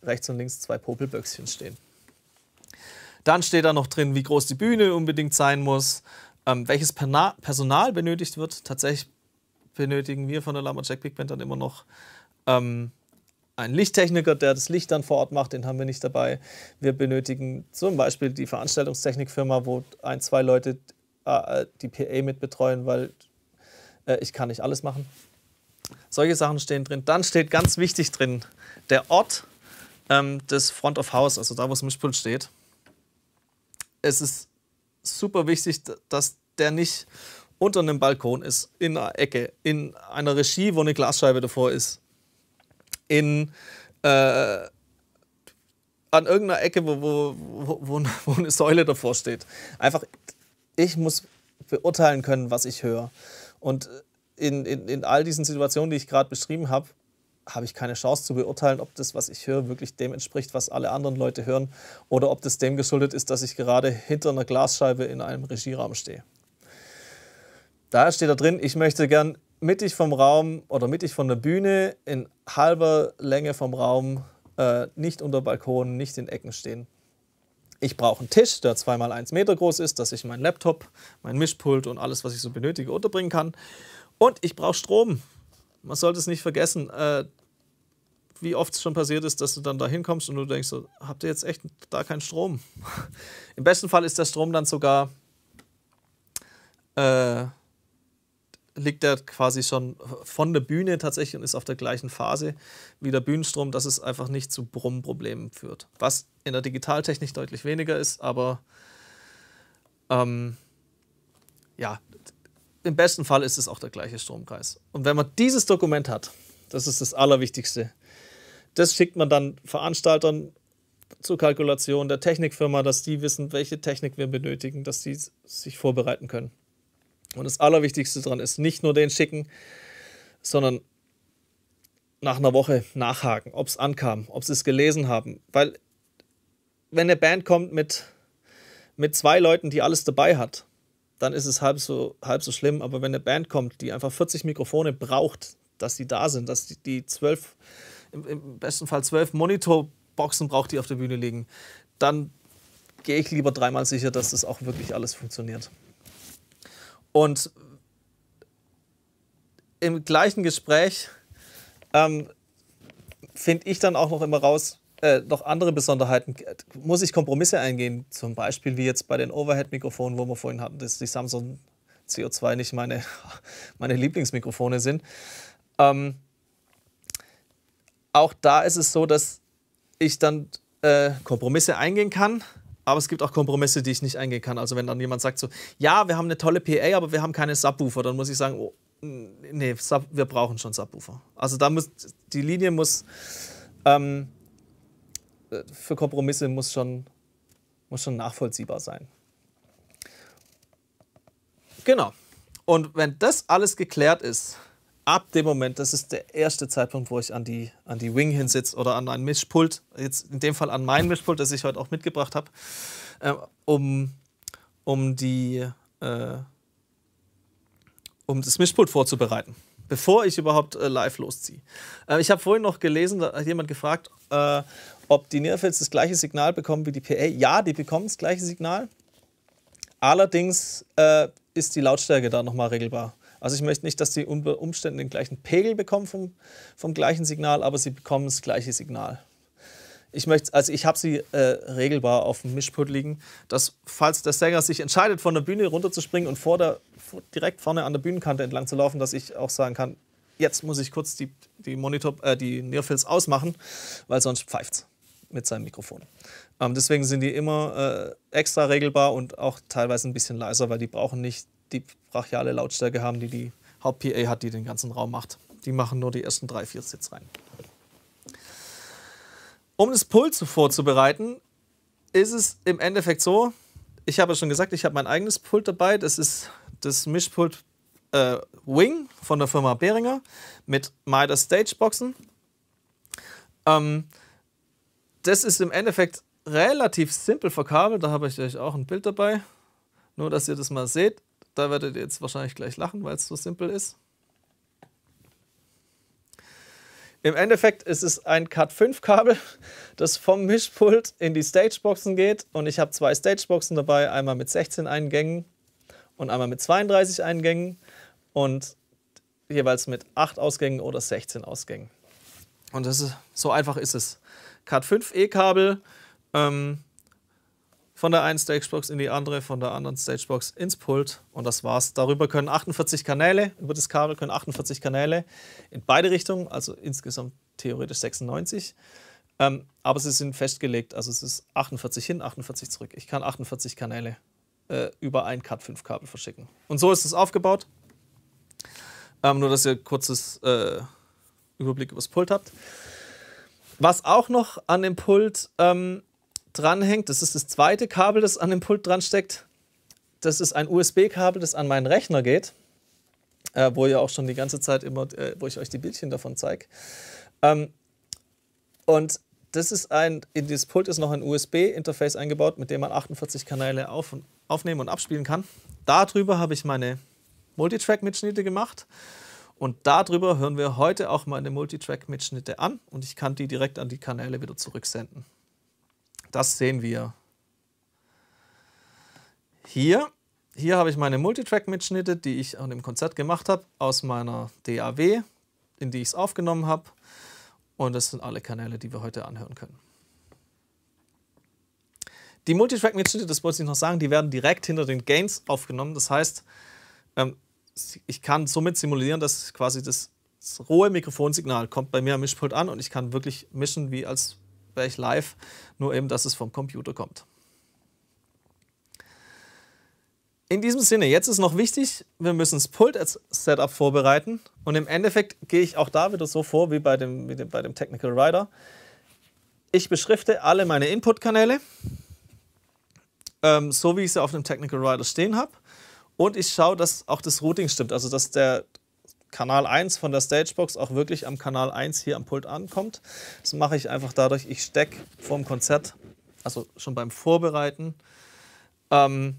rechts und links zwei Popelböckschen stehen. Dann steht da noch drin, wie groß die Bühne unbedingt sein muss, ähm, welches Perna Personal benötigt wird, tatsächlich benötigen wir von der Lama Jack Big Band dann immer noch ähm, einen Lichttechniker, der das Licht dann vor Ort macht, den haben wir nicht dabei. Wir benötigen zum Beispiel die Veranstaltungstechnikfirma, wo ein, zwei Leute äh, die PA mit betreuen, weil äh, ich kann nicht alles machen. Solche Sachen stehen drin. Dann steht ganz wichtig drin der Ort ähm, des Front of House, also da, wo das Mischpult steht. Es ist super wichtig, dass der nicht unter einem Balkon ist, in einer Ecke, in einer Regie, wo eine Glasscheibe davor ist, in äh, an irgendeiner Ecke, wo, wo, wo, wo, ne, eine Säule davor steht. Einfach, ich muss beurteilen können, was ich höre. Und in, in, in all diesen Situationen, die ich gerade beschrieben habe, habe ich keine Chance zu beurteilen, ob das, was ich höre, wirklich dem entspricht, was alle anderen Leute hören oder ob das dem geschuldet ist, dass ich gerade hinter einer Glasscheibe in einem Regieraum stehe. Da steht da drin, ich möchte gern mittig vom Raum oder mittig von der Bühne in halber Länge vom Raum, äh, nicht unter Balkonen, nicht in Ecken stehen. Ich brauche einen Tisch, der 2x1 Meter groß ist, dass ich meinen Laptop, mein Mischpult und alles, was ich so benötige, unterbringen kann. Und ich brauche Strom, man sollte es nicht vergessen, äh, wie oft es schon passiert ist, dass du dann da hinkommst und du denkst, so, habt ihr jetzt echt da keinen Strom? Im besten Fall ist der Strom dann sogar, äh, liegt der quasi schon von der Bühne tatsächlich und ist auf der gleichen Phase wie der Bühnenstrom, dass es einfach nicht zu Brummproblemen führt. Was in der Digitaltechnik deutlich weniger ist, aber ähm, ja, im besten Fall ist es auch der gleiche Stromkreis. Und wenn man dieses Dokument hat, das ist das Allerwichtigste, das schickt man dann Veranstaltern zur Kalkulation der Technikfirma, dass die wissen, welche Technik wir benötigen, dass die sich vorbereiten können. Und das Allerwichtigste daran ist, nicht nur den schicken, sondern nach einer Woche nachhaken, ob es ankam, ob sie es gelesen haben. Weil wenn eine Band kommt mit, mit zwei Leuten, die alles dabei hat, dann ist es halb so, halb so schlimm. Aber wenn eine Band kommt, die einfach 40 Mikrofone braucht, dass die da sind, dass die, die zwölf, im, im besten Fall zwölf Monitorboxen braucht, die auf der Bühne liegen, dann gehe ich lieber dreimal sicher, dass das auch wirklich alles funktioniert. Und im gleichen Gespräch ähm, finde ich dann auch noch immer raus, äh, noch andere Besonderheiten? Äh, muss ich Kompromisse eingehen? Zum Beispiel wie jetzt bei den Overhead-Mikrofonen, wo wir vorhin hatten, dass die Samsung CO2 nicht meine, meine Lieblingsmikrofone sind. Ähm, auch da ist es so, dass ich dann äh, Kompromisse eingehen kann, aber es gibt auch Kompromisse, die ich nicht eingehen kann. Also wenn dann jemand sagt so, ja, wir haben eine tolle PA, aber wir haben keine Subwoofer, dann muss ich sagen, oh, nee, Sub, wir brauchen schon Subwoofer. Also da muss die Linie muss ähm, für Kompromisse muss schon, muss schon nachvollziehbar sein. Genau. Und wenn das alles geklärt ist, ab dem Moment, das ist der erste Zeitpunkt, wo ich an die, an die Wing hinsitze oder an ein Mischpult, jetzt in dem Fall an mein Mischpult, das ich heute auch mitgebracht habe, äh, um, um, äh, um das Mischpult vorzubereiten, bevor ich überhaupt äh, live losziehe. Äh, ich habe vorhin noch gelesen, da hat jemand gefragt, äh, ob die Nearfields das gleiche Signal bekommen wie die PA. Ja, die bekommen das gleiche Signal. Allerdings äh, ist die Lautstärke da nochmal regelbar. Also ich möchte nicht, dass die unter Umständen den gleichen Pegel bekommen vom, vom gleichen Signal, aber sie bekommen das gleiche Signal. Ich möchte, also ich habe sie äh, regelbar auf dem Mischpult liegen, dass falls der Sänger sich entscheidet, von der Bühne runterzuspringen und vor der, vor, direkt vorne an der Bühnenkante entlang zu laufen, dass ich auch sagen kann, jetzt muss ich kurz die, die, äh, die Nearfields ausmachen, weil sonst pfeift es mit seinem Mikrofon. Ähm, deswegen sind die immer äh, extra regelbar und auch teilweise ein bisschen leiser, weil die brauchen nicht die brachiale Lautstärke haben, die die Haupt-PA hat, die den ganzen Raum macht. Die machen nur die ersten drei, vier Sitz rein. Um das Pult vorzubereiten, ist es im Endeffekt so, ich habe ja schon gesagt, ich habe mein eigenes Pult dabei. Das ist das Mischpult äh, Wing von der Firma Behringer mit Midas Stageboxen. Ähm, das ist im Endeffekt relativ simpel verkabelt. Da habe ich euch auch ein Bild dabei. Nur, dass ihr das mal seht. Da werdet ihr jetzt wahrscheinlich gleich lachen, weil es so simpel ist. Im Endeffekt ist es ein cut 5 kabel das vom Mischpult in die Stageboxen geht. Und ich habe zwei Stageboxen dabei, einmal mit 16 Eingängen und einmal mit 32 Eingängen und jeweils mit 8 Ausgängen oder 16 Ausgängen. Und das ist, so einfach ist es. Cat 5E-Kabel ähm, von der einen Stagebox in die andere, von der anderen Stagebox ins Pult und das war's. Darüber können 48 Kanäle, über das Kabel können 48 Kanäle in beide Richtungen, also insgesamt theoretisch 96. Ähm, aber sie sind festgelegt, also es ist 48 hin, 48 zurück. Ich kann 48 Kanäle äh, über ein Cat 5 Kabel verschicken. Und so ist es aufgebaut. Ähm, nur, dass ihr kurzes äh, Überblick über das Pult habt. Was auch noch an dem Pult ähm, dranhängt, das ist das zweite Kabel, das an dem Pult dran steckt. Das ist ein USB-Kabel, das an meinen Rechner geht, äh, wo ihr auch schon die ganze Zeit immer, äh, wo ich euch die Bildchen davon zeige. Ähm, und das ist ein, in dieses Pult ist noch ein USB-Interface eingebaut, mit dem man 48 Kanäle auf, aufnehmen und abspielen kann. Darüber habe ich meine Multitrack-Mitschnitte gemacht. Und darüber hören wir heute auch meine Multitrack-Mitschnitte an und ich kann die direkt an die Kanäle wieder zurücksenden. Das sehen wir hier. Hier habe ich meine Multitrack-Mitschnitte, die ich an dem Konzert gemacht habe, aus meiner DAW, in die ich es aufgenommen habe. Und das sind alle Kanäle, die wir heute anhören können. Die Multitrack-Mitschnitte, das wollte ich noch sagen, die werden direkt hinter den Gains aufgenommen. Das heißt, ähm, ich kann somit simulieren, dass quasi das, das rohe Mikrofonsignal kommt bei mir am Mischpult an und ich kann wirklich mischen, wie als wäre ich live, nur eben, dass es vom Computer kommt. In diesem Sinne, jetzt ist noch wichtig, wir müssen das Pult-Setup vorbereiten und im Endeffekt gehe ich auch da wieder so vor wie bei dem, wie dem, bei dem Technical Rider. Ich beschrifte alle meine Input-Kanäle, ähm, so wie ich sie auf dem Technical Rider stehen habe und ich schaue, dass auch das Routing stimmt, also dass der Kanal 1 von der Stagebox auch wirklich am Kanal 1 hier am Pult ankommt. Das mache ich einfach dadurch, ich stecke vor dem Konzert, also schon beim Vorbereiten, ähm,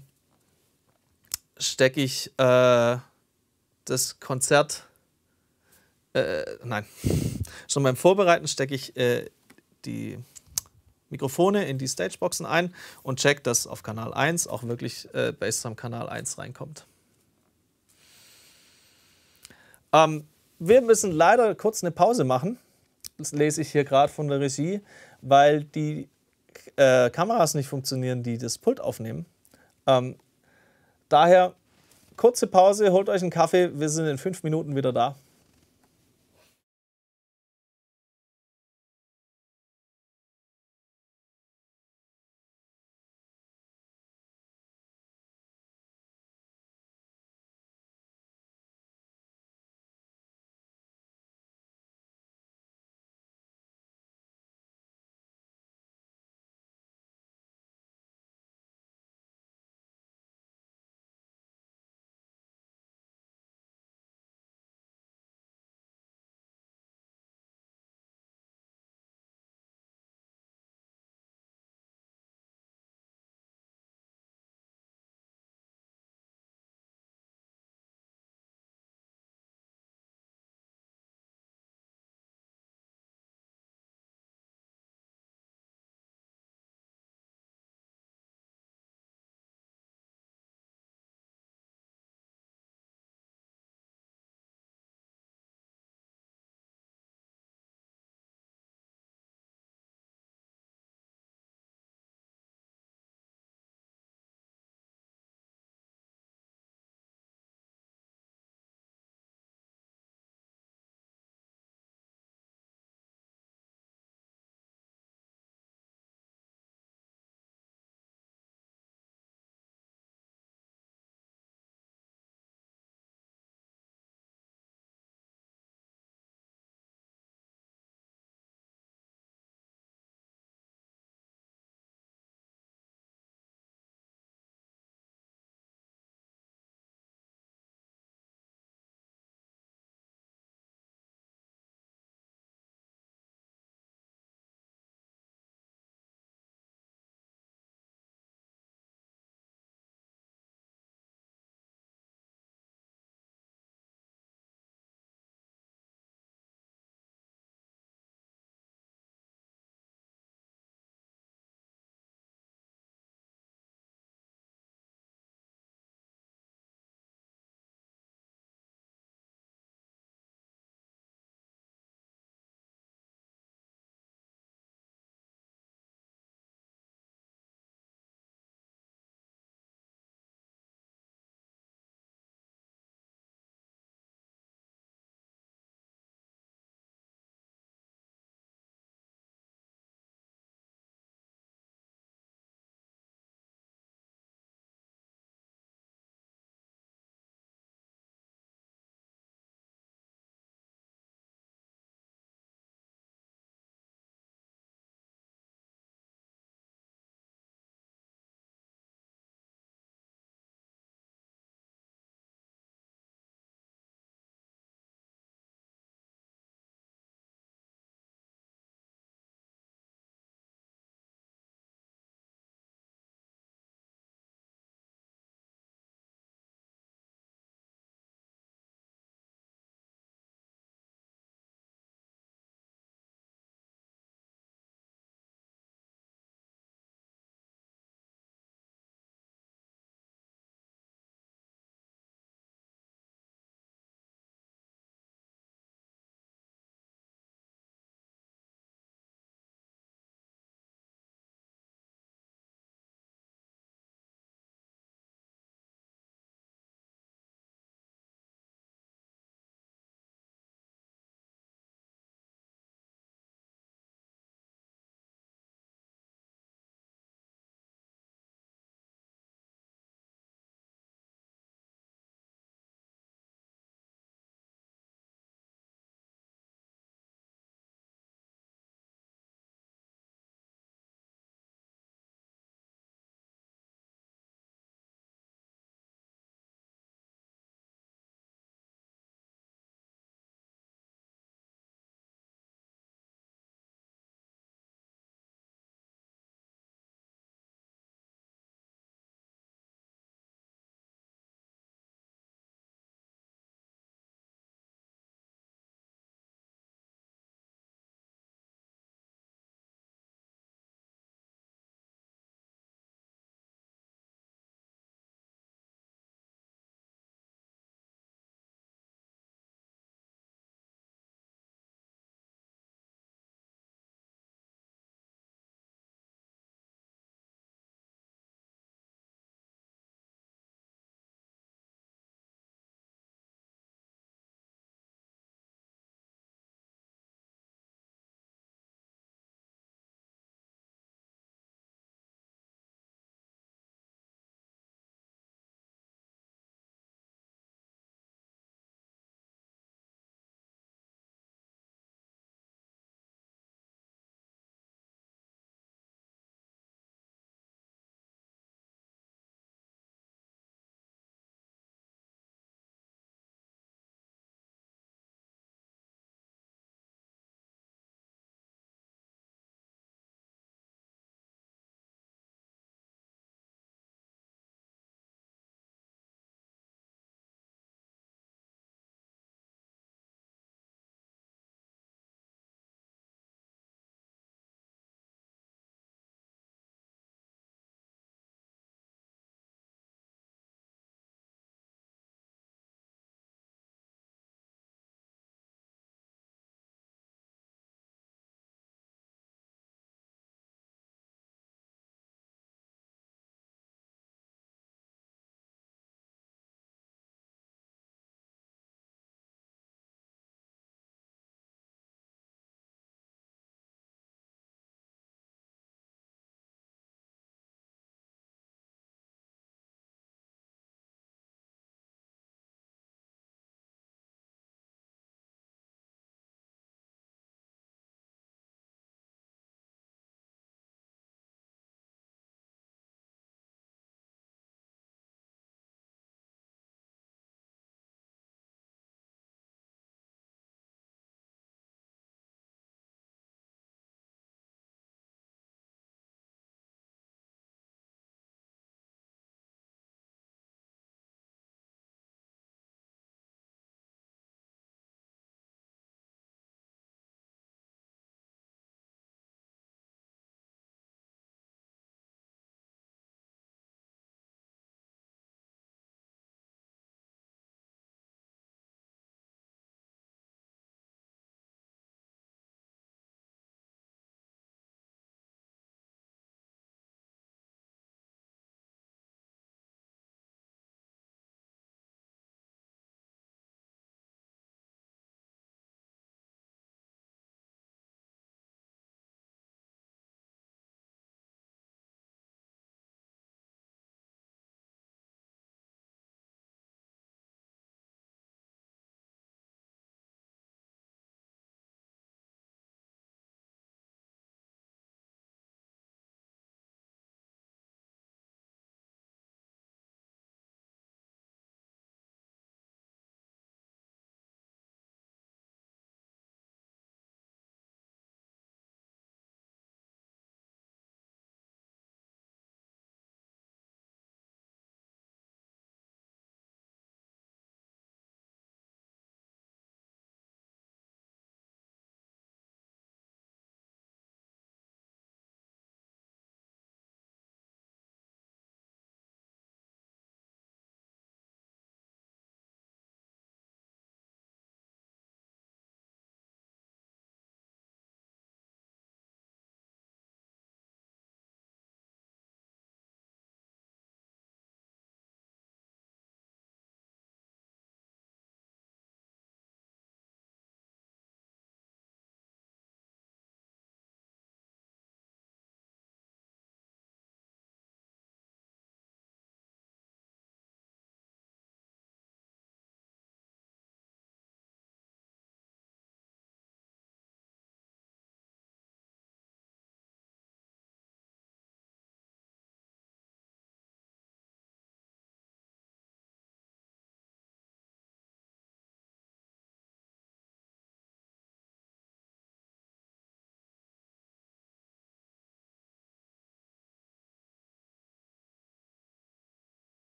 stecke ich äh, das Konzert, äh, nein, schon beim Vorbereiten stecke ich äh, die Mikrofone in die Stageboxen ein und checkt, dass auf Kanal 1 auch wirklich äh, am Kanal 1 reinkommt. Ähm, wir müssen leider kurz eine Pause machen. Das lese ich hier gerade von der Regie, weil die äh, Kameras nicht funktionieren, die das Pult aufnehmen. Ähm, daher kurze Pause, holt euch einen Kaffee, wir sind in fünf Minuten wieder da.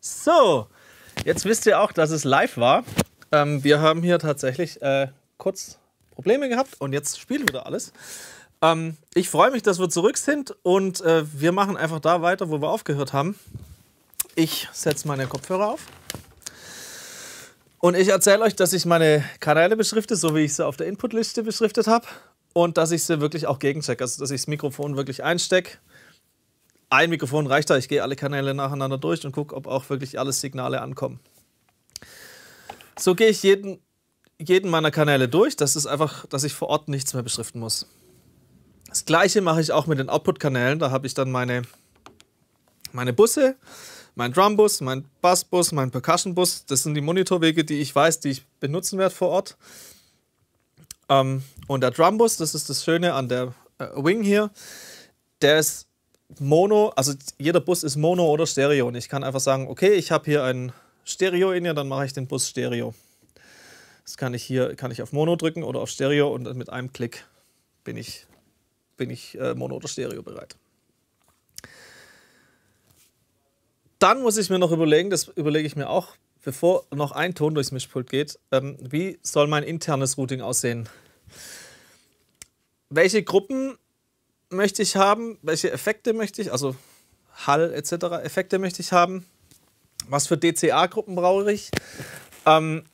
So, jetzt wisst ihr auch, dass es live war. Ähm, wir haben hier tatsächlich äh, kurz Probleme gehabt und jetzt spielt wieder alles. Ähm, ich freue mich, dass wir zurück sind und äh, wir machen einfach da weiter, wo wir aufgehört haben. Ich setze meine Kopfhörer auf. Und ich erzähle euch, dass ich meine Kanäle beschrifte, so wie ich sie auf der Inputliste beschriftet habe. Und dass ich sie wirklich auch gegenchecke, also dass ich das Mikrofon wirklich einstecke ein Mikrofon reicht da. Ich gehe alle Kanäle nacheinander durch und gucke, ob auch wirklich alle Signale ankommen. So gehe ich jeden, jeden meiner Kanäle durch. Das ist einfach, dass ich vor Ort nichts mehr beschriften muss. Das gleiche mache ich auch mit den Output-Kanälen. Da habe ich dann meine, meine Busse, mein Drumbus, mein Bassbus, mein Percussionbus. Das sind die Monitorwege, die ich weiß, die ich benutzen werde vor Ort. Ähm, und der Drumbus, das ist das Schöne an der äh, Wing hier, der ist Mono, also jeder Bus ist Mono oder Stereo. Und ich kann einfach sagen, okay, ich habe hier ein Stereo in ja, dann mache ich den Bus Stereo. Das kann ich hier, kann ich auf Mono drücken oder auf Stereo und mit einem Klick bin ich, bin ich äh, Mono oder Stereo bereit. Dann muss ich mir noch überlegen, das überlege ich mir auch, bevor noch ein Ton durchs Mischpult geht, ähm, wie soll mein internes Routing aussehen? Welche Gruppen möchte ich haben, welche Effekte möchte ich, also Hall etc. Effekte möchte ich haben, was für DCA-Gruppen brauche ich. Ähm,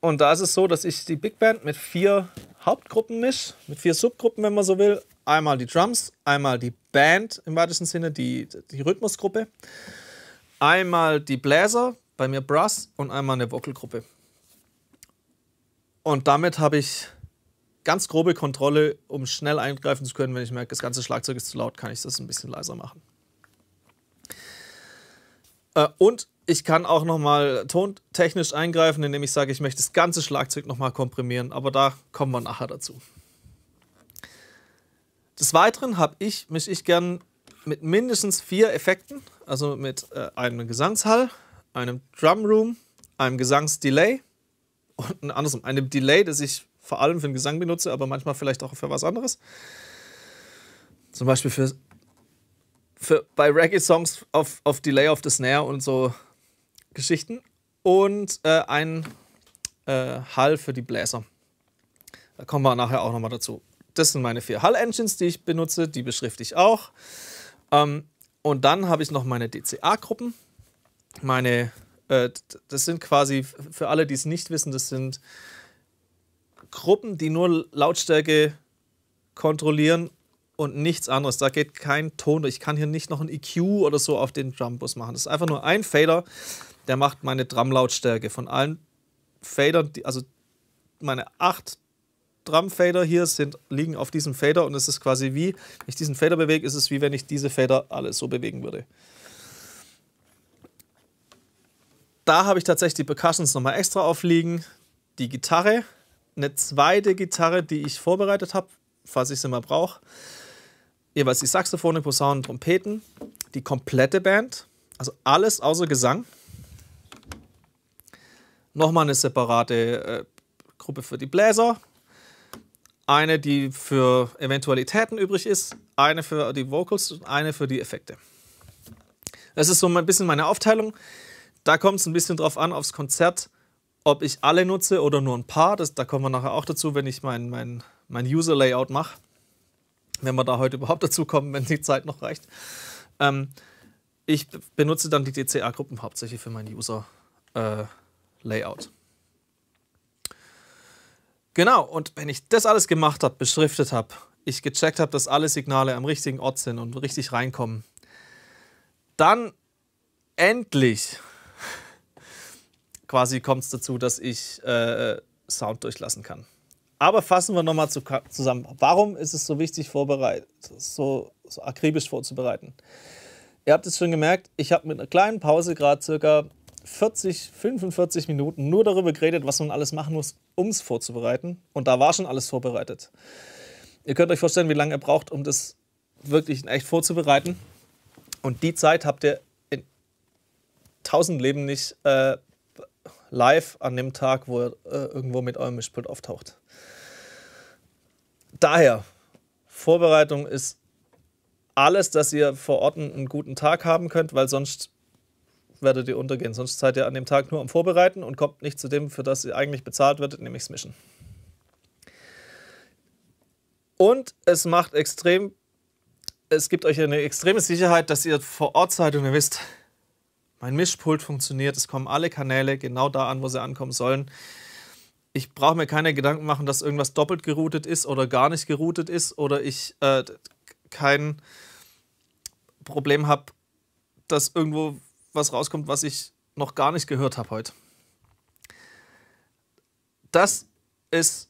und da ist es so, dass ich die Big Band mit vier Hauptgruppen mische, mit vier Subgruppen, wenn man so will. Einmal die Drums, einmal die Band im weitesten Sinne, die, die Rhythmusgruppe, einmal die Bläser, bei mir Brass und einmal eine Vocalgruppe. Und damit habe ich ganz grobe Kontrolle, um schnell eingreifen zu können. Wenn ich merke, das ganze Schlagzeug ist zu laut, kann ich das ein bisschen leiser machen. Äh, und ich kann auch nochmal tontechnisch eingreifen, indem ich sage, ich möchte das ganze Schlagzeug nochmal komprimieren, aber da kommen wir nachher dazu. Des Weiteren habe ich, mich ich gern mit mindestens vier Effekten, also mit äh, einem Gesangshall, einem Drumroom, einem Gesangsdelay und andersrum, einem Delay, das ich vor allem für den Gesang benutze, aber manchmal vielleicht auch für was anderes. Zum Beispiel für, für bei Reggae-Songs auf, auf Delay auf the Snare und so Geschichten. Und äh, ein äh, Hall für die Bläser. Da kommen wir nachher auch nochmal dazu. Das sind meine vier Hall-Engines, die ich benutze. Die beschrifte ich auch. Ähm, und dann habe ich noch meine DCA-Gruppen. Meine, äh, das sind quasi, für alle, die es nicht wissen, das sind Gruppen, die nur Lautstärke kontrollieren und nichts anderes. Da geht kein Ton durch. Ich kann hier nicht noch ein EQ oder so auf den Drumbus machen. Das ist einfach nur ein Fader, der macht meine Drumlautstärke. Von allen Fadern, die, also meine acht Drumfader hier sind, liegen auf diesem Fader und es ist quasi wie, wenn ich diesen Fader bewege, ist es wie wenn ich diese Fader alle so bewegen würde. Da habe ich tatsächlich die Percussions nochmal extra aufliegen, die Gitarre, eine zweite Gitarre, die ich vorbereitet habe, falls ich sie mal brauche. Jeweils die Saxophone, Posaunen, Trompeten, die komplette Band, also alles außer Gesang. Nochmal eine separate äh, Gruppe für die Bläser, eine, die für Eventualitäten übrig ist, eine für die Vocals und eine für die Effekte. Das ist so ein bisschen meine Aufteilung. Da kommt es ein bisschen drauf an, aufs Konzert ob ich alle nutze oder nur ein paar, das, da kommen wir nachher auch dazu, wenn ich mein, mein, mein User-Layout mache. Wenn wir da heute überhaupt dazu kommen, wenn die Zeit noch reicht. Ähm, ich benutze dann die DCA-Gruppen hauptsächlich für mein User-Layout. Äh, Genau, und wenn ich das alles gemacht habe, beschriftet habe, ich gecheckt habe, dass alle Signale am richtigen Ort sind und richtig reinkommen, dann endlich quasi kommt es dazu, dass ich äh, Sound durchlassen kann. Aber fassen wir nochmal zu, zusammen. Warum ist es so wichtig, so, so akribisch vorzubereiten? Ihr habt es schon gemerkt, ich habe mit einer kleinen Pause gerade circa 40, 45 Minuten nur darüber geredet, was man alles machen muss, um es vorzubereiten. Und da war schon alles vorbereitet. Ihr könnt euch vorstellen, wie lange er braucht, um das wirklich in echt vorzubereiten. Und die Zeit habt ihr in tausend Leben nicht äh, live an dem Tag, wo er äh, irgendwo mit eurem Mischpult auftaucht. Daher, Vorbereitung ist alles, dass ihr vor Ort einen guten Tag haben könnt, weil sonst werdet ihr untergehen. Sonst seid ihr an dem Tag nur am Vorbereiten und kommt nicht zu dem, für das ihr eigentlich bezahlt werdet, nämlich das Mischen. Und es macht extrem, es gibt euch eine extreme Sicherheit, dass ihr vor Ort seid und ihr wisst, mein Mischpult funktioniert, es kommen alle Kanäle genau da an, wo sie ankommen sollen. Ich brauche mir keine Gedanken machen, dass irgendwas doppelt geroutet ist oder gar nicht geroutet ist oder ich äh, kein Problem habe, dass irgendwo was rauskommt, was ich noch gar nicht gehört habe heute. Das ist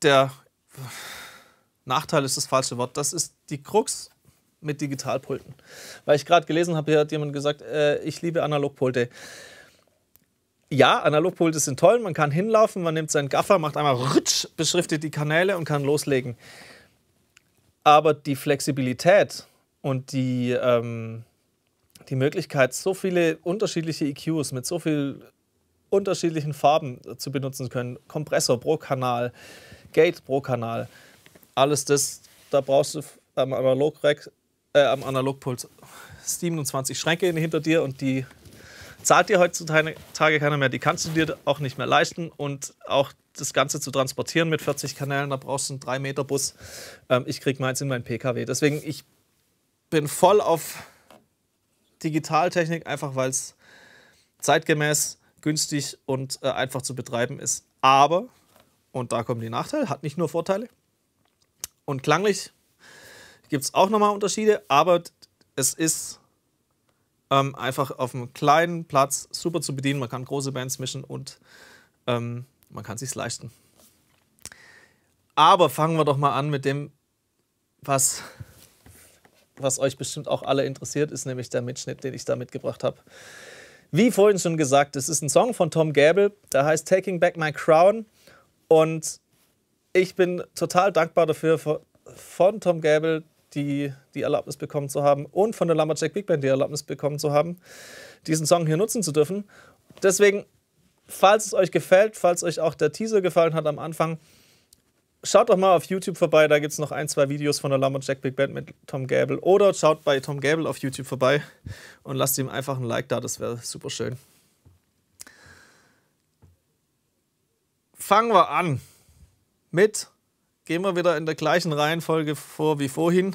der Nachteil ist das falsche Wort. Das ist die Krux mit Digitalpulten. Weil ich gerade gelesen habe, hier hat jemand gesagt, äh, ich liebe Analogpulte. Ja, Analogpulte sind toll, man kann hinlaufen, man nimmt seinen Gaffer, macht einmal rutsch, beschriftet die Kanäle und kann loslegen. Aber die Flexibilität und die, ähm, die Möglichkeit, so viele unterschiedliche EQs mit so vielen unterschiedlichen Farben zu benutzen können, Kompressor pro Kanal, Gate pro Kanal, alles das, da brauchst du am Analog-Rack äh, am Analogpuls 27 Schränke hinter dir und die zahlt dir heutzutage keiner mehr. Die kannst du dir auch nicht mehr leisten und auch das Ganze zu transportieren mit 40 Kanälen, da brauchst du einen 3-Meter-Bus. Ähm, ich krieg meins in meinen PKW. Deswegen, ich bin voll auf Digitaltechnik, einfach weil es zeitgemäß, günstig und äh, einfach zu betreiben ist. Aber, und da kommen die Nachteile, hat nicht nur Vorteile. Und klanglich gibt es auch nochmal Unterschiede, aber es ist ähm, einfach auf einem kleinen Platz super zu bedienen. Man kann große Bands mischen und ähm, man kann sich leisten. Aber fangen wir doch mal an mit dem, was, was euch bestimmt auch alle interessiert, ist nämlich der Mitschnitt, den ich da mitgebracht habe. Wie vorhin schon gesagt, es ist ein Song von Tom Gable, der heißt Taking Back My Crown. Und ich bin total dankbar dafür von Tom Gable, die, die Erlaubnis bekommen zu haben und von der Lumberjack Big Band die Erlaubnis bekommen zu haben, diesen Song hier nutzen zu dürfen. Deswegen, falls es euch gefällt, falls euch auch der Teaser gefallen hat am Anfang, schaut doch mal auf YouTube vorbei, da gibt es noch ein, zwei Videos von der Lumberjack Big Band mit Tom Gable. Oder schaut bei Tom Gable auf YouTube vorbei und lasst ihm einfach ein Like da, das wäre super schön. Fangen wir an mit gehen wir wieder in der gleichen Reihenfolge vor wie vorhin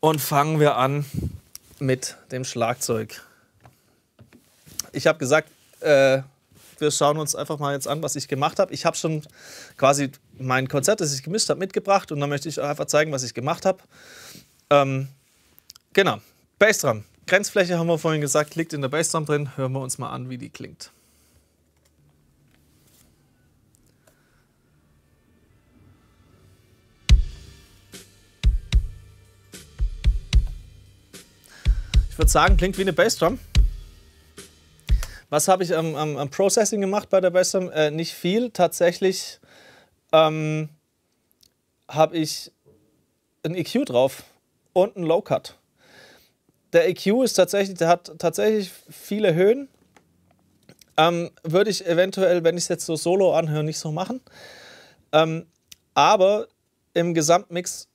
und fangen wir an mit dem Schlagzeug. Ich habe gesagt, äh, wir schauen uns einfach mal jetzt an, was ich gemacht habe. Ich habe schon quasi mein Konzert, das ich gemischt habe, mitgebracht und dann möchte ich einfach zeigen, was ich gemacht habe. Ähm, genau, Bassdrum. Grenzfläche haben wir vorhin gesagt, liegt in der Bassdrum drin. Hören wir uns mal an, wie die klingt. Ich würde sagen, klingt wie eine Bassdrum. Was habe ich am, am, am, Processing gemacht bei der Bassdrum? Äh, nicht viel. Tatsächlich ähm, habe ich ein EQ drauf und ein Low Cut. Der EQ ist tatsächlich, der hat tatsächlich viele Höhen. Ähm, würde ich eventuell, wenn ich es jetzt so solo anhöre, nicht so machen. Ähm, aber im Gesamtmix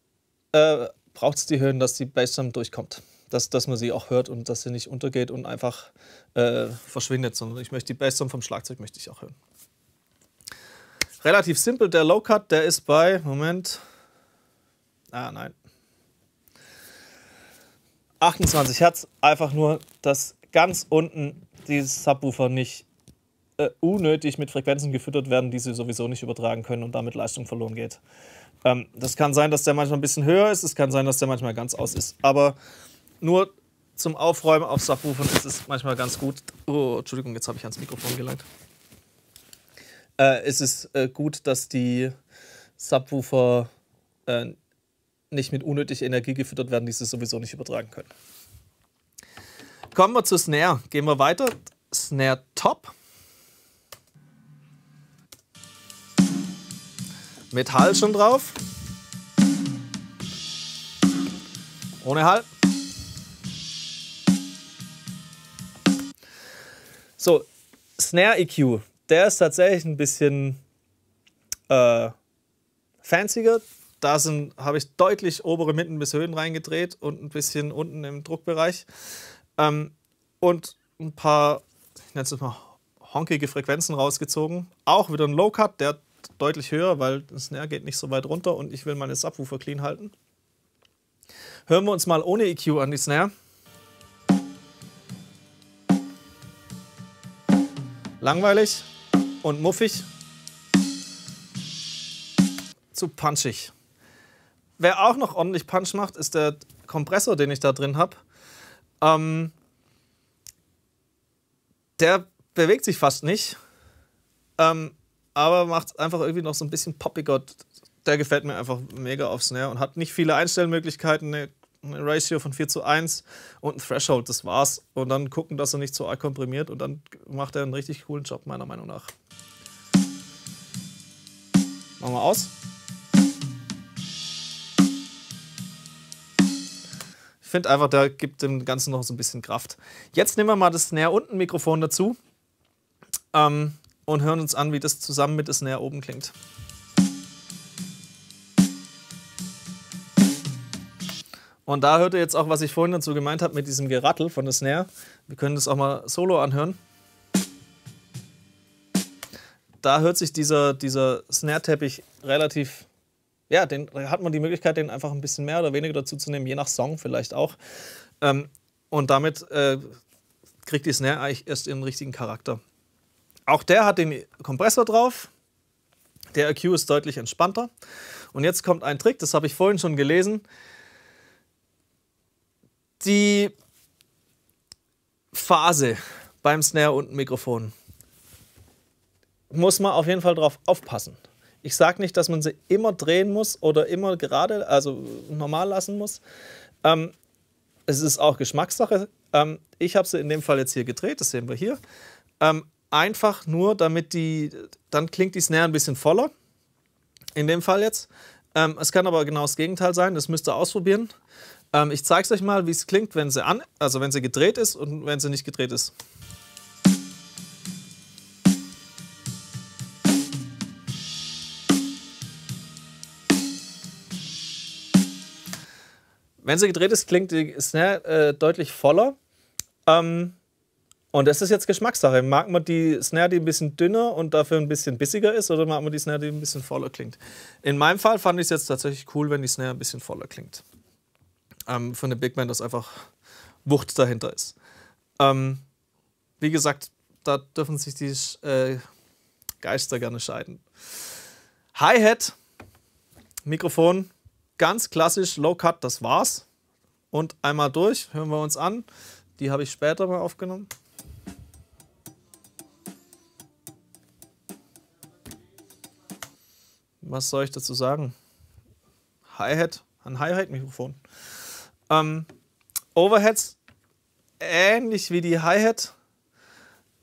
äh, braucht es die Höhen, dass die Bassdrum durchkommt dass, dass man sie auch hört und dass sie nicht untergeht und einfach äh, verschwindet, sondern ich möchte die Bassdrum vom Schlagzeug möchte ich auch hören. Relativ simpel, der Low Cut, der ist bei, Moment, ah nein, 28 Hertz, einfach nur, dass ganz unten die Subwoofer nicht äh, unnötig mit Frequenzen gefüttert werden, die sie sowieso nicht übertragen können und damit Leistung verloren geht. Ähm, das kann sein, dass der manchmal ein bisschen höher ist, es kann sein, dass der manchmal ganz aus ist, aber nur zum Aufräumen auf Subwoofern ist es manchmal ganz gut. Oh, Entschuldigung, jetzt habe ich ans Mikrofon gelangt. Äh, es ist äh, gut, dass die Subwoofer äh, nicht mit unnötig Energie gefüttert werden, die sie sowieso nicht übertragen können. Kommen wir zu Snare. Gehen wir weiter. Snare Top. Mit Hall schon drauf. Ohne Hall. So, Snare EQ, der ist tatsächlich ein bisschen äh, fancier. Da habe ich deutlich obere Mitten bis Höhen reingedreht und ein bisschen unten im Druckbereich. Ähm, und ein paar, ich nenne es mal, honkige Frequenzen rausgezogen. Auch wieder ein Low-Cut, der deutlich höher, weil das Snare geht nicht so weit runter und ich will meine Subwoofer clean halten. Hören wir uns mal ohne EQ an die Snare. langweilig und muffig zu punchig. Wer auch noch ordentlich Punch macht, ist der Kompressor, den ich da drin habe. Ähm, der bewegt sich fast nicht, ähm, aber macht einfach irgendwie noch so ein bisschen poppiger. Der gefällt mir einfach mega auf Snare und hat nicht viele Einstellmöglichkeiten, eine ein Ratio von 4 zu 1 und ein Threshold, das war's. Und dann gucken, dass er nicht zu arg komprimiert und dann macht er einen richtig coolen Job, meiner Meinung nach. Machen wir aus. Ich finde einfach, da gibt dem Ganzen noch so ein bisschen Kraft. Jetzt nehmen wir mal das Snare unten Mikrofon dazu ähm, und hören uns an, wie das zusammen mit dem Snare oben klingt. Und da hört ihr jetzt auch, was ich vorhin dazu gemeint habe mit diesem Gerattel von der Snare. Wir können das auch mal solo anhören. Da hört sich dieser, dieser Snare-Teppich relativ ja, den hat man die Möglichkeit, den einfach ein bisschen mehr oder weniger dazu zu nehmen, je nach Song vielleicht auch. Ähm, und damit äh, kriegt die Snare eigentlich erst ihren richtigen Charakter. Auch der hat den Kompressor drauf. Der EQ ist deutlich entspannter. Und jetzt kommt ein Trick, das habe ich vorhin schon gelesen die Phase beim Snare und Mikrofon muss man auf jeden Fall drauf aufpassen. Ich sage nicht, dass man sie immer drehen muss oder immer gerade, also normal lassen muss. Ähm, es ist auch Geschmackssache. Ähm, ich habe sie in dem Fall jetzt hier gedreht, das sehen wir hier. Ähm, einfach nur, damit die, dann klingt die Snare ein bisschen voller. In dem Fall jetzt. Ähm, es kann aber genau das Gegenteil sein, das müsst ihr ausprobieren. Ähm, ich zeige es euch mal, wie es klingt, wenn sie, an, also wenn sie gedreht ist und wenn sie nicht gedreht ist. Wenn sie gedreht ist, klingt die Snare äh, deutlich voller. Ähm, und das ist jetzt Geschmackssache. Mag man die Snare, die ein bisschen dünner und dafür ein bisschen bissiger ist, oder mag man die Snare, die ein bisschen voller klingt? In meinem Fall fand ich es jetzt tatsächlich cool, wenn die Snare ein bisschen voller klingt ähm, von dem Big Man, dass einfach Wucht dahinter ist. Ähm, wie gesagt, da dürfen sich die äh, Geister gerne scheiden. Hi-Hat, Mikrofon, ganz klassisch, Low-Cut, das war's. Und einmal durch, hören wir uns an. Die habe ich später mal aufgenommen. Was soll ich dazu sagen? Hi-Hat, ein Hi-Hat-Mikrofon. Ähm, Overheads, ähnlich wie die Hi-Hat.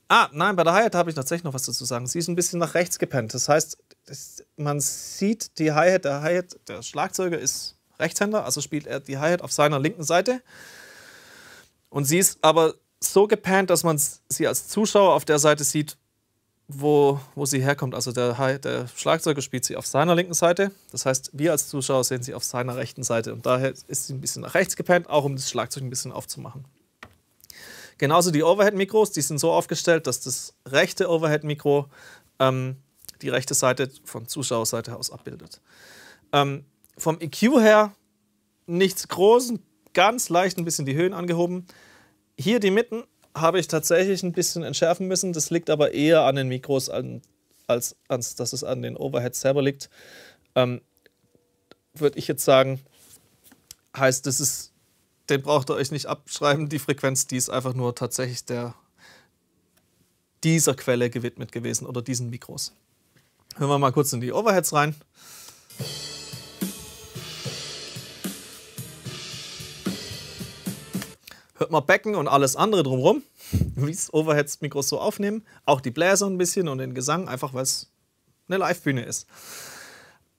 Ah, nein, bei der Hi-Hat habe ich tatsächlich noch was dazu sagen. Sie ist ein bisschen nach rechts gepennt. Das heißt, das, man sieht die Hi-Hat, der Hi-Hat, der Schlagzeuger ist Rechtshänder, also spielt er die Hi-Hat auf seiner linken Seite. Und sie ist aber so gepennt, dass man sie als Zuschauer auf der Seite sieht, wo, wo sie herkommt. Also der, der Schlagzeuger spielt sie auf seiner linken Seite. Das heißt, wir als Zuschauer sehen sie auf seiner rechten Seite. Und daher ist sie ein bisschen nach rechts gepennt, auch um das Schlagzeug ein bisschen aufzumachen. Genauso die Overhead-Mikros, die sind so aufgestellt, dass das rechte Overhead-Mikro ähm, die rechte Seite von Zuschauerseite aus abbildet. Ähm, vom EQ her nichts Großes, ganz leicht ein bisschen die Höhen angehoben. Hier die Mitten habe ich tatsächlich ein bisschen entschärfen müssen. Das liegt aber eher an den Mikros, an, als, als dass es an den Overheads selber liegt. Ähm, Würde ich jetzt sagen, heißt, das ist, den braucht ihr euch nicht abschreiben. Die Frequenz, die ist einfach nur tatsächlich der, dieser Quelle gewidmet gewesen oder diesen Mikros. Hören wir mal kurz in die Overheads rein. Hört mal Becken und alles andere drumherum wie es Overheads-Mikros so aufnehmen. Auch die Bläser ein bisschen und den Gesang, einfach weil es eine Live-Bühne ist.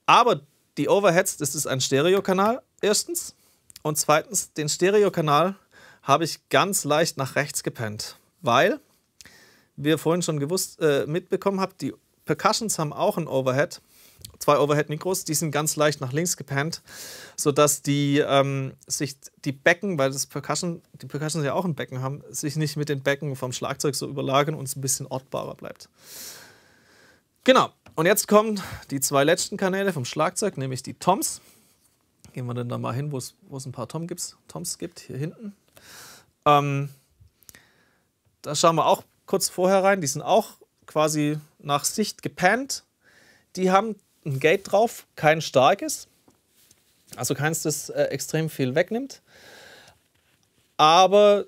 Aber die Overheads, das ist ein Stereokanal, erstens. Und zweitens, den Stereokanal habe ich ganz leicht nach rechts gepennt, weil, wie ihr vorhin schon gewusst, äh, mitbekommen habt, die Percussions haben auch ein Overhead zwei Overhead-Mikros, die sind ganz leicht nach links gepannt, sodass die ähm, sich die Becken, weil das Percussion, die Percussion ja auch ein Becken haben, sich nicht mit den Becken vom Schlagzeug so überlagern und es ein bisschen ortbarer bleibt. Genau, und jetzt kommen die zwei letzten Kanäle vom Schlagzeug, nämlich die Toms. Gehen wir dann da mal hin, wo es ein paar Tom gibt's, Toms gibt, hier hinten. Ähm, da schauen wir auch kurz vorher rein, die sind auch quasi nach Sicht gepannt. Die haben ein Gate drauf, kein starkes, also keins, das äh, extrem viel wegnimmt, aber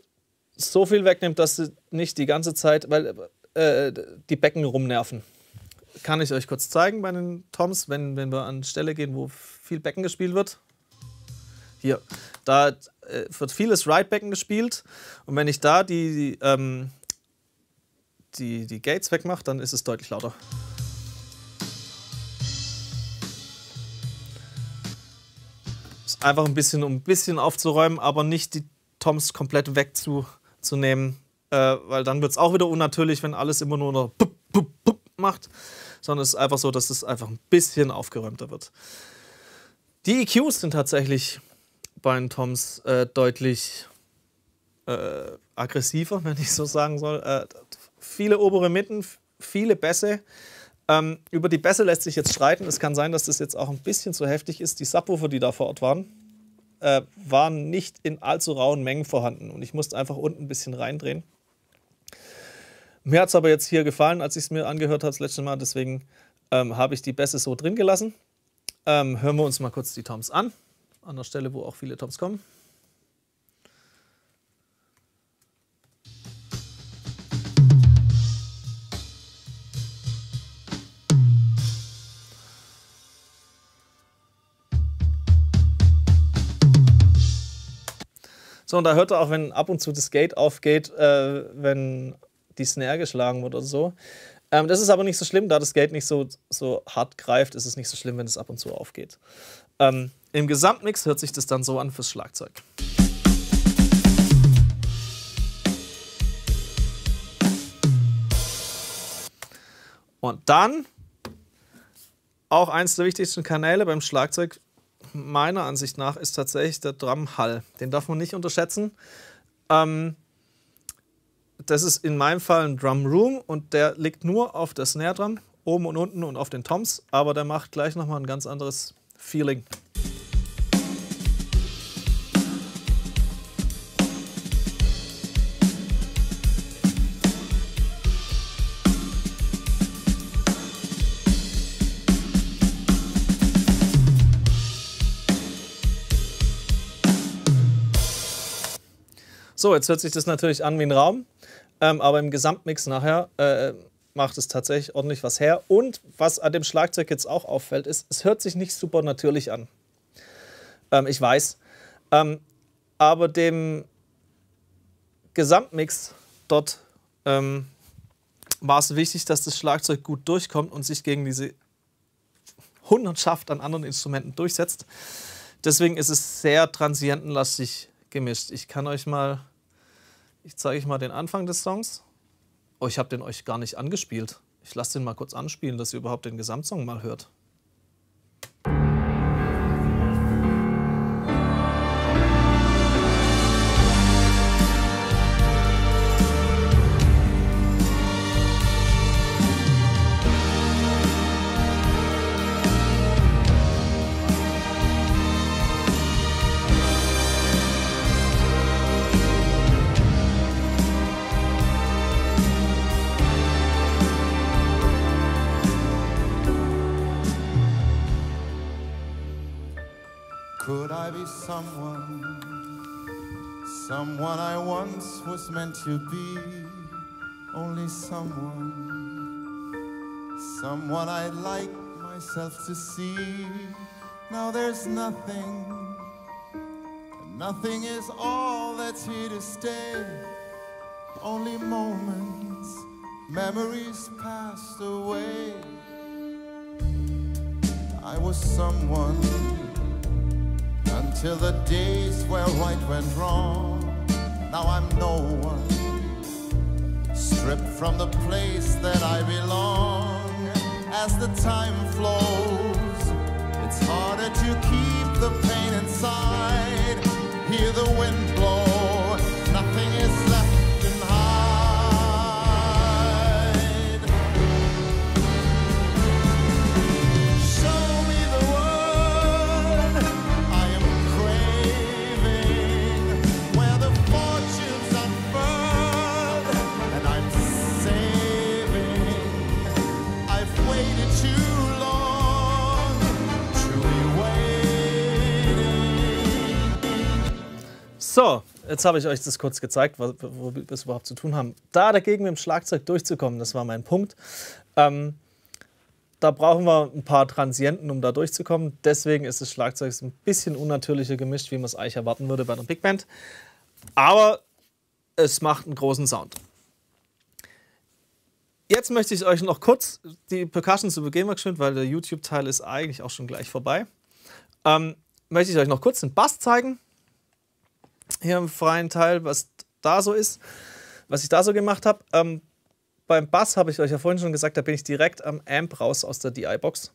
so viel wegnimmt, dass sie nicht die ganze Zeit, weil äh, die Becken rumnerven. Kann ich euch kurz zeigen bei den Toms, wenn, wenn wir an Stelle gehen, wo viel Becken gespielt wird. Hier, da äh, wird vieles Right-Becken gespielt und wenn ich da die, die, ähm, die, die Gates wegmache, dann ist es deutlich lauter. Einfach ein bisschen, um ein bisschen aufzuräumen, aber nicht die Toms komplett wegzunehmen, äh, weil dann wird es auch wieder unnatürlich, wenn alles immer nur noch pup, pup, pup macht, sondern es ist einfach so, dass es einfach ein bisschen aufgeräumter wird. Die EQs sind tatsächlich bei den Toms äh, deutlich äh, aggressiver, wenn ich so sagen soll. Äh, viele obere Mitten, viele Bässe. Ähm, über die Bässe lässt sich jetzt streiten. Es kann sein, dass das jetzt auch ein bisschen zu heftig ist. Die Subwoofer, die da vor Ort waren, äh, waren nicht in allzu rauen Mengen vorhanden. Und ich musste einfach unten ein bisschen reindrehen. Mir hat es aber jetzt hier gefallen, als ich es mir angehört habe das letzte Mal. Deswegen ähm, habe ich die Bässe so drin gelassen. Ähm, hören wir uns mal kurz die Toms an. An der Stelle, wo auch viele Toms kommen. So, und da hört er auch, wenn ab und zu das Gate aufgeht, äh, wenn die Snare geschlagen wird oder so. Ähm, das ist aber nicht so schlimm, da das Gate nicht so, so hart greift, ist es nicht so schlimm, wenn es ab und zu aufgeht. Ähm, Im Gesamtmix hört sich das dann so an fürs Schlagzeug. Und dann auch eins der wichtigsten Kanäle beim Schlagzeug meiner Ansicht nach ist tatsächlich der drum Den darf man nicht unterschätzen. Ähm, das ist in meinem Fall ein Drum Room und der liegt nur auf der Snare Drum, oben und unten und auf den Toms, aber der macht gleich nochmal ein ganz anderes Feeling. So, jetzt hört sich das natürlich an wie ein Raum, ähm, aber im Gesamtmix nachher äh, macht es tatsächlich ordentlich was her. Und was an dem Schlagzeug jetzt auch auffällt, ist, es hört sich nicht super natürlich an. Ähm, ich weiß. Ähm, aber dem Gesamtmix dort ähm, war es wichtig, dass das Schlagzeug gut durchkommt und sich gegen diese Hundertschaft an anderen Instrumenten durchsetzt. Deswegen ist es sehr transientenlastig gemischt. Ich kann euch mal ich zeige euch mal den Anfang des Songs. Oh, ich habe den euch gar nicht angespielt. Ich lasse den mal kurz anspielen, dass ihr überhaupt den Gesamtsong mal hört. could I be someone? Someone I once was meant to be, only someone. Someone I'd like myself to see. Now there's nothing, nothing is all that's here to stay. Only moments, memories passed away. I was someone until the days where right went wrong. Now I'm no one, stripped from the place that I belong. As the time flows, it's harder to keep the pain inside. Hear the wind blow, nothing is So, jetzt habe ich euch das kurz gezeigt, was, wo wir es überhaupt zu tun haben. Da dagegen mit dem Schlagzeug durchzukommen, das war mein Punkt. Ähm, da brauchen wir ein paar Transienten, um da durchzukommen. Deswegen ist das Schlagzeug ein bisschen unnatürlicher gemischt, wie man es eigentlich erwarten würde bei einer Big Band. Aber es macht einen großen Sound. Jetzt möchte ich euch noch kurz die Percussion zu begehen, geschwind, weil der YouTube-Teil ist eigentlich auch schon gleich vorbei. Ähm, möchte ich euch noch kurz den Bass zeigen hier im freien Teil, was da so ist, was ich da so gemacht habe. Ähm, beim Bass habe ich euch ja vorhin schon gesagt, da bin ich direkt am Amp raus aus der DI-Box.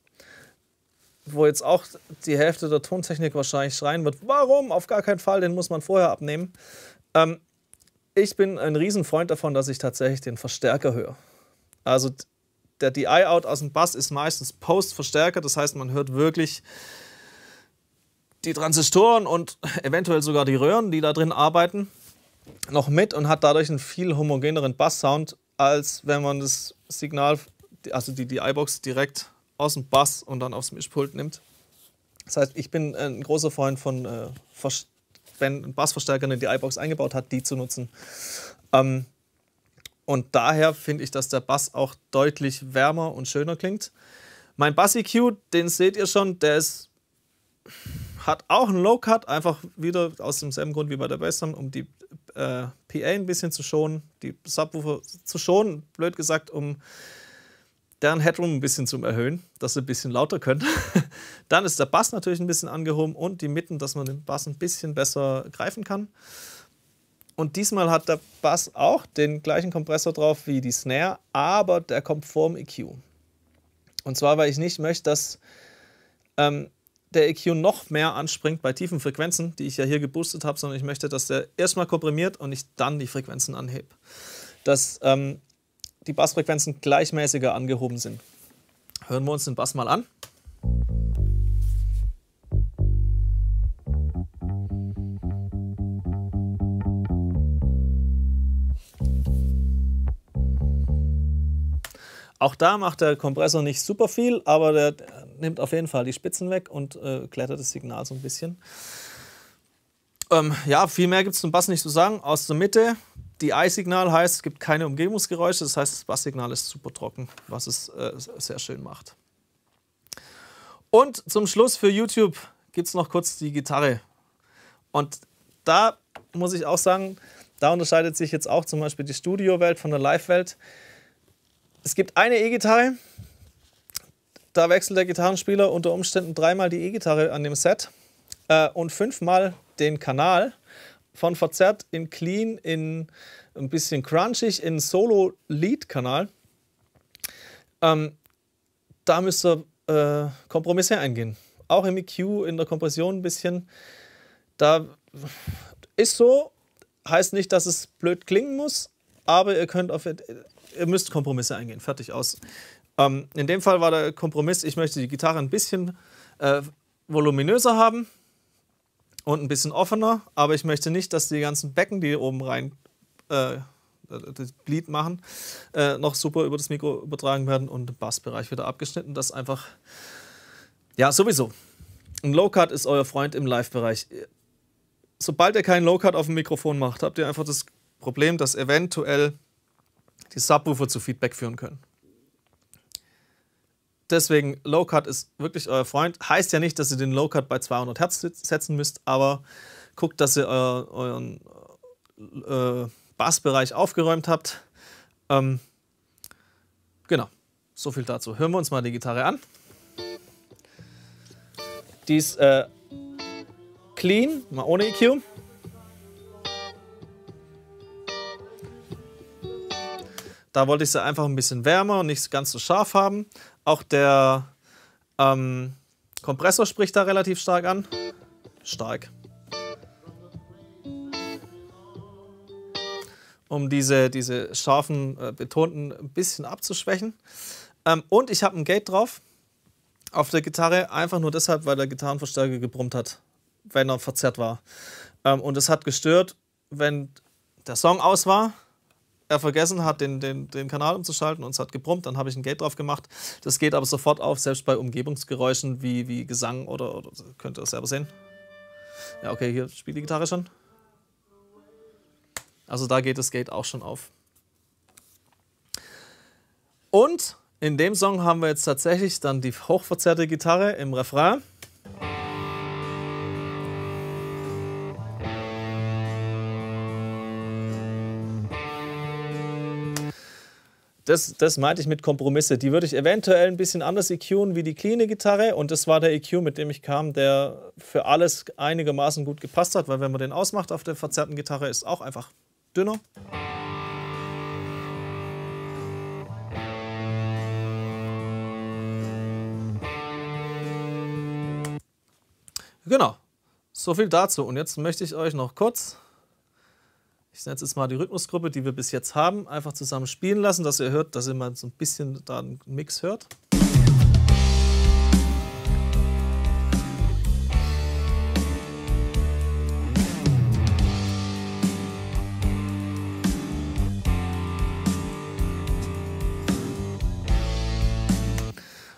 Wo jetzt auch die Hälfte der Tontechnik wahrscheinlich schreien wird, warum? Auf gar keinen Fall, den muss man vorher abnehmen. Ähm, ich bin ein Riesenfreund davon, dass ich tatsächlich den Verstärker höre. Also der DI-Out aus dem Bass ist meistens Post-Verstärker, das heißt, man hört wirklich die Transistoren und eventuell sogar die Röhren, die da drin arbeiten, noch mit und hat dadurch einen viel homogeneren Basssound, als wenn man das Signal, also die, die iBox direkt aus dem Bass und dann aufs Mischpult nimmt. Das heißt, ich bin ein großer Freund von, äh, wenn ein Bassverstärker in die iBox eingebaut hat, die zu nutzen. Ähm, und daher finde ich, dass der Bass auch deutlich wärmer und schöner klingt. Mein Bass-EQ, den seht ihr schon, der ist hat auch einen Low Cut, einfach wieder aus demselben Grund wie bei der Bassdrum, um die äh, PA ein bisschen zu schonen, die Subwoofer zu schonen, blöd gesagt, um deren Headroom ein bisschen zu erhöhen, dass sie ein bisschen lauter können. Dann ist der Bass natürlich ein bisschen angehoben und die Mitten, dass man den Bass ein bisschen besser greifen kann. Und diesmal hat der Bass auch den gleichen Kompressor drauf wie die Snare, aber der kommt vorm EQ. Und zwar, weil ich nicht möchte, dass ähm, der EQ noch mehr anspringt bei tiefen Frequenzen, die ich ja hier geboostet habe, sondern ich möchte, dass der erstmal komprimiert und ich dann die Frequenzen anhebe. Dass ähm, die Bassfrequenzen gleichmäßiger angehoben sind. Hören wir uns den Bass mal an. Auch da macht der Kompressor nicht super viel, aber der nimmt auf jeden Fall die Spitzen weg und äh, klettert das Signal so ein bisschen. Ähm, ja, viel mehr gibt es zum Bass nicht zu sagen. Aus der Mitte, die eye signal heißt, es gibt keine Umgebungsgeräusche, das heißt, das Basssignal ist super trocken, was es äh, sehr schön macht. Und zum Schluss für YouTube gibt es noch kurz die Gitarre. Und da muss ich auch sagen, da unterscheidet sich jetzt auch zum Beispiel die Studio-Welt von der Live-Welt. Es gibt eine E-Gitarre, da wechselt der Gitarrenspieler unter Umständen dreimal die E-Gitarre an dem Set äh, und fünfmal den Kanal. Von verzerrt in clean, in ein bisschen crunchig, in Solo-Lead-Kanal. Ähm, da müsst ihr äh, Kompromisse eingehen. Auch im EQ, in der Kompression ein bisschen. Da ist so, heißt nicht, dass es blöd klingen muss, aber ihr könnt auf, ihr müsst Kompromisse eingehen. Fertig aus. Ähm, in dem Fall war der Kompromiss, ich möchte die Gitarre ein bisschen äh, voluminöser haben und ein bisschen offener, aber ich möchte nicht, dass die ganzen Becken, die oben rein äh, das Glied machen, äh, noch super über das Mikro übertragen werden und im Bassbereich wieder abgeschnitten. Das einfach, ja, sowieso. Ein Low-Cut ist euer Freund im Live-Bereich. Sobald ihr keinen Low-Cut auf dem Mikrofon macht, habt ihr einfach das Problem, dass eventuell die Subwoofer zu Feedback führen können. Deswegen, Low Cut ist wirklich euer Freund. Heißt ja nicht, dass ihr den Low Cut bei 200 Hertz setzen müsst, aber guckt, dass ihr euer, euren äh, Bassbereich aufgeräumt habt. Ähm, genau, so viel dazu. Hören wir uns mal die Gitarre an. Die ist äh, clean, mal ohne EQ. Da wollte ich sie einfach ein bisschen wärmer und nicht ganz so scharf haben. Auch der ähm, Kompressor spricht da relativ stark an. Stark. Um diese, diese scharfen, äh, betonten ein bisschen abzuschwächen. Ähm, und ich habe ein Gate drauf auf der Gitarre, einfach nur deshalb, weil der Gitarrenverstärker gebrummt hat, wenn er verzerrt war. Ähm, und es hat gestört, wenn der Song aus war er vergessen hat, den, den, den Kanal umzuschalten und es hat gebrummt, dann habe ich ein Gate drauf gemacht. Das geht aber sofort auf, selbst bei Umgebungsgeräuschen wie, wie Gesang oder, oder könnt ihr das selber sehen. Ja, okay, hier spielt die Gitarre schon. Also da geht das Gate auch schon auf. Und in dem Song haben wir jetzt tatsächlich dann die hochverzerrte Gitarre im Refrain. das, das meinte ich mit Kompromisse. Die würde ich eventuell ein bisschen anders EQen wie die cleane Gitarre. Und das war der EQ, mit dem ich kam, der für alles einigermaßen gut gepasst hat, weil wenn man den ausmacht auf der verzerrten Gitarre, ist auch einfach dünner. Genau, so viel dazu. Und jetzt möchte ich euch noch kurz ich nenne jetzt mal die Rhythmusgruppe, die wir bis jetzt haben, einfach zusammen spielen lassen, dass ihr hört, dass ihr mal so ein bisschen da einen Mix hört.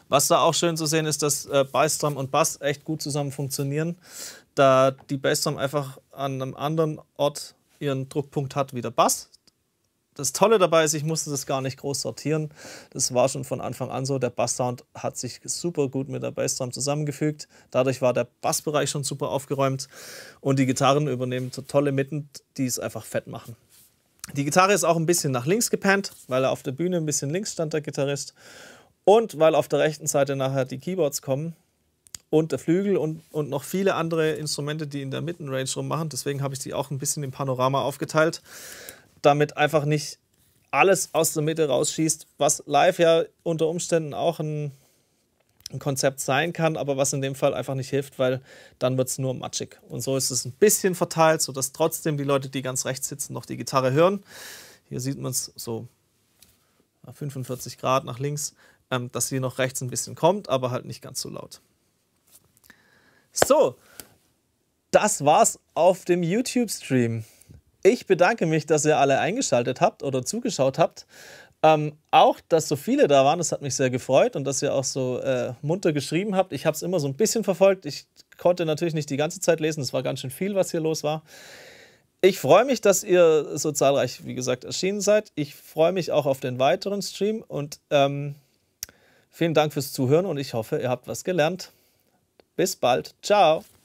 Was da auch schön zu sehen ist, dass äh, Bassdrum und Bass echt gut zusammen funktionieren, da die Bassdrum einfach an einem anderen Ort ihren Druckpunkt hat wie der Bass. Das Tolle dabei ist, ich musste das gar nicht groß sortieren. Das war schon von Anfang an so. Der Basssound hat sich super gut mit der Bassdrum zusammengefügt. Dadurch war der Bassbereich schon super aufgeräumt. Und die Gitarren übernehmen so tolle Mitten, die es einfach fett machen. Die Gitarre ist auch ein bisschen nach links gepennt, weil er auf der Bühne ein bisschen links stand, der Gitarrist. Und weil auf der rechten Seite nachher die Keyboards kommen, und der Flügel und, und noch viele andere Instrumente, die in der Mittenrange rummachen. Deswegen habe ich die auch ein bisschen im Panorama aufgeteilt, damit einfach nicht alles aus der Mitte rausschießt, was live ja unter Umständen auch ein, ein Konzept sein kann, aber was in dem Fall einfach nicht hilft, weil dann wird es nur matschig. Und so ist es ein bisschen verteilt, sodass trotzdem die Leute, die ganz rechts sitzen, noch die Gitarre hören. Hier sieht man es so 45 Grad nach links, ähm, dass sie noch rechts ein bisschen kommt, aber halt nicht ganz so laut. So, das war's auf dem YouTube-Stream. Ich bedanke mich, dass ihr alle eingeschaltet habt oder zugeschaut habt. Ähm, auch, dass so viele da waren, das hat mich sehr gefreut und dass ihr auch so äh, munter geschrieben habt. Ich habe es immer so ein bisschen verfolgt. Ich konnte natürlich nicht die ganze Zeit lesen. Es war ganz schön viel, was hier los war. Ich freue mich, dass ihr so zahlreich, wie gesagt, erschienen seid. Ich freue mich auch auf den weiteren Stream und ähm, vielen Dank fürs Zuhören und ich hoffe, ihr habt was gelernt. Bis bald. Ciao.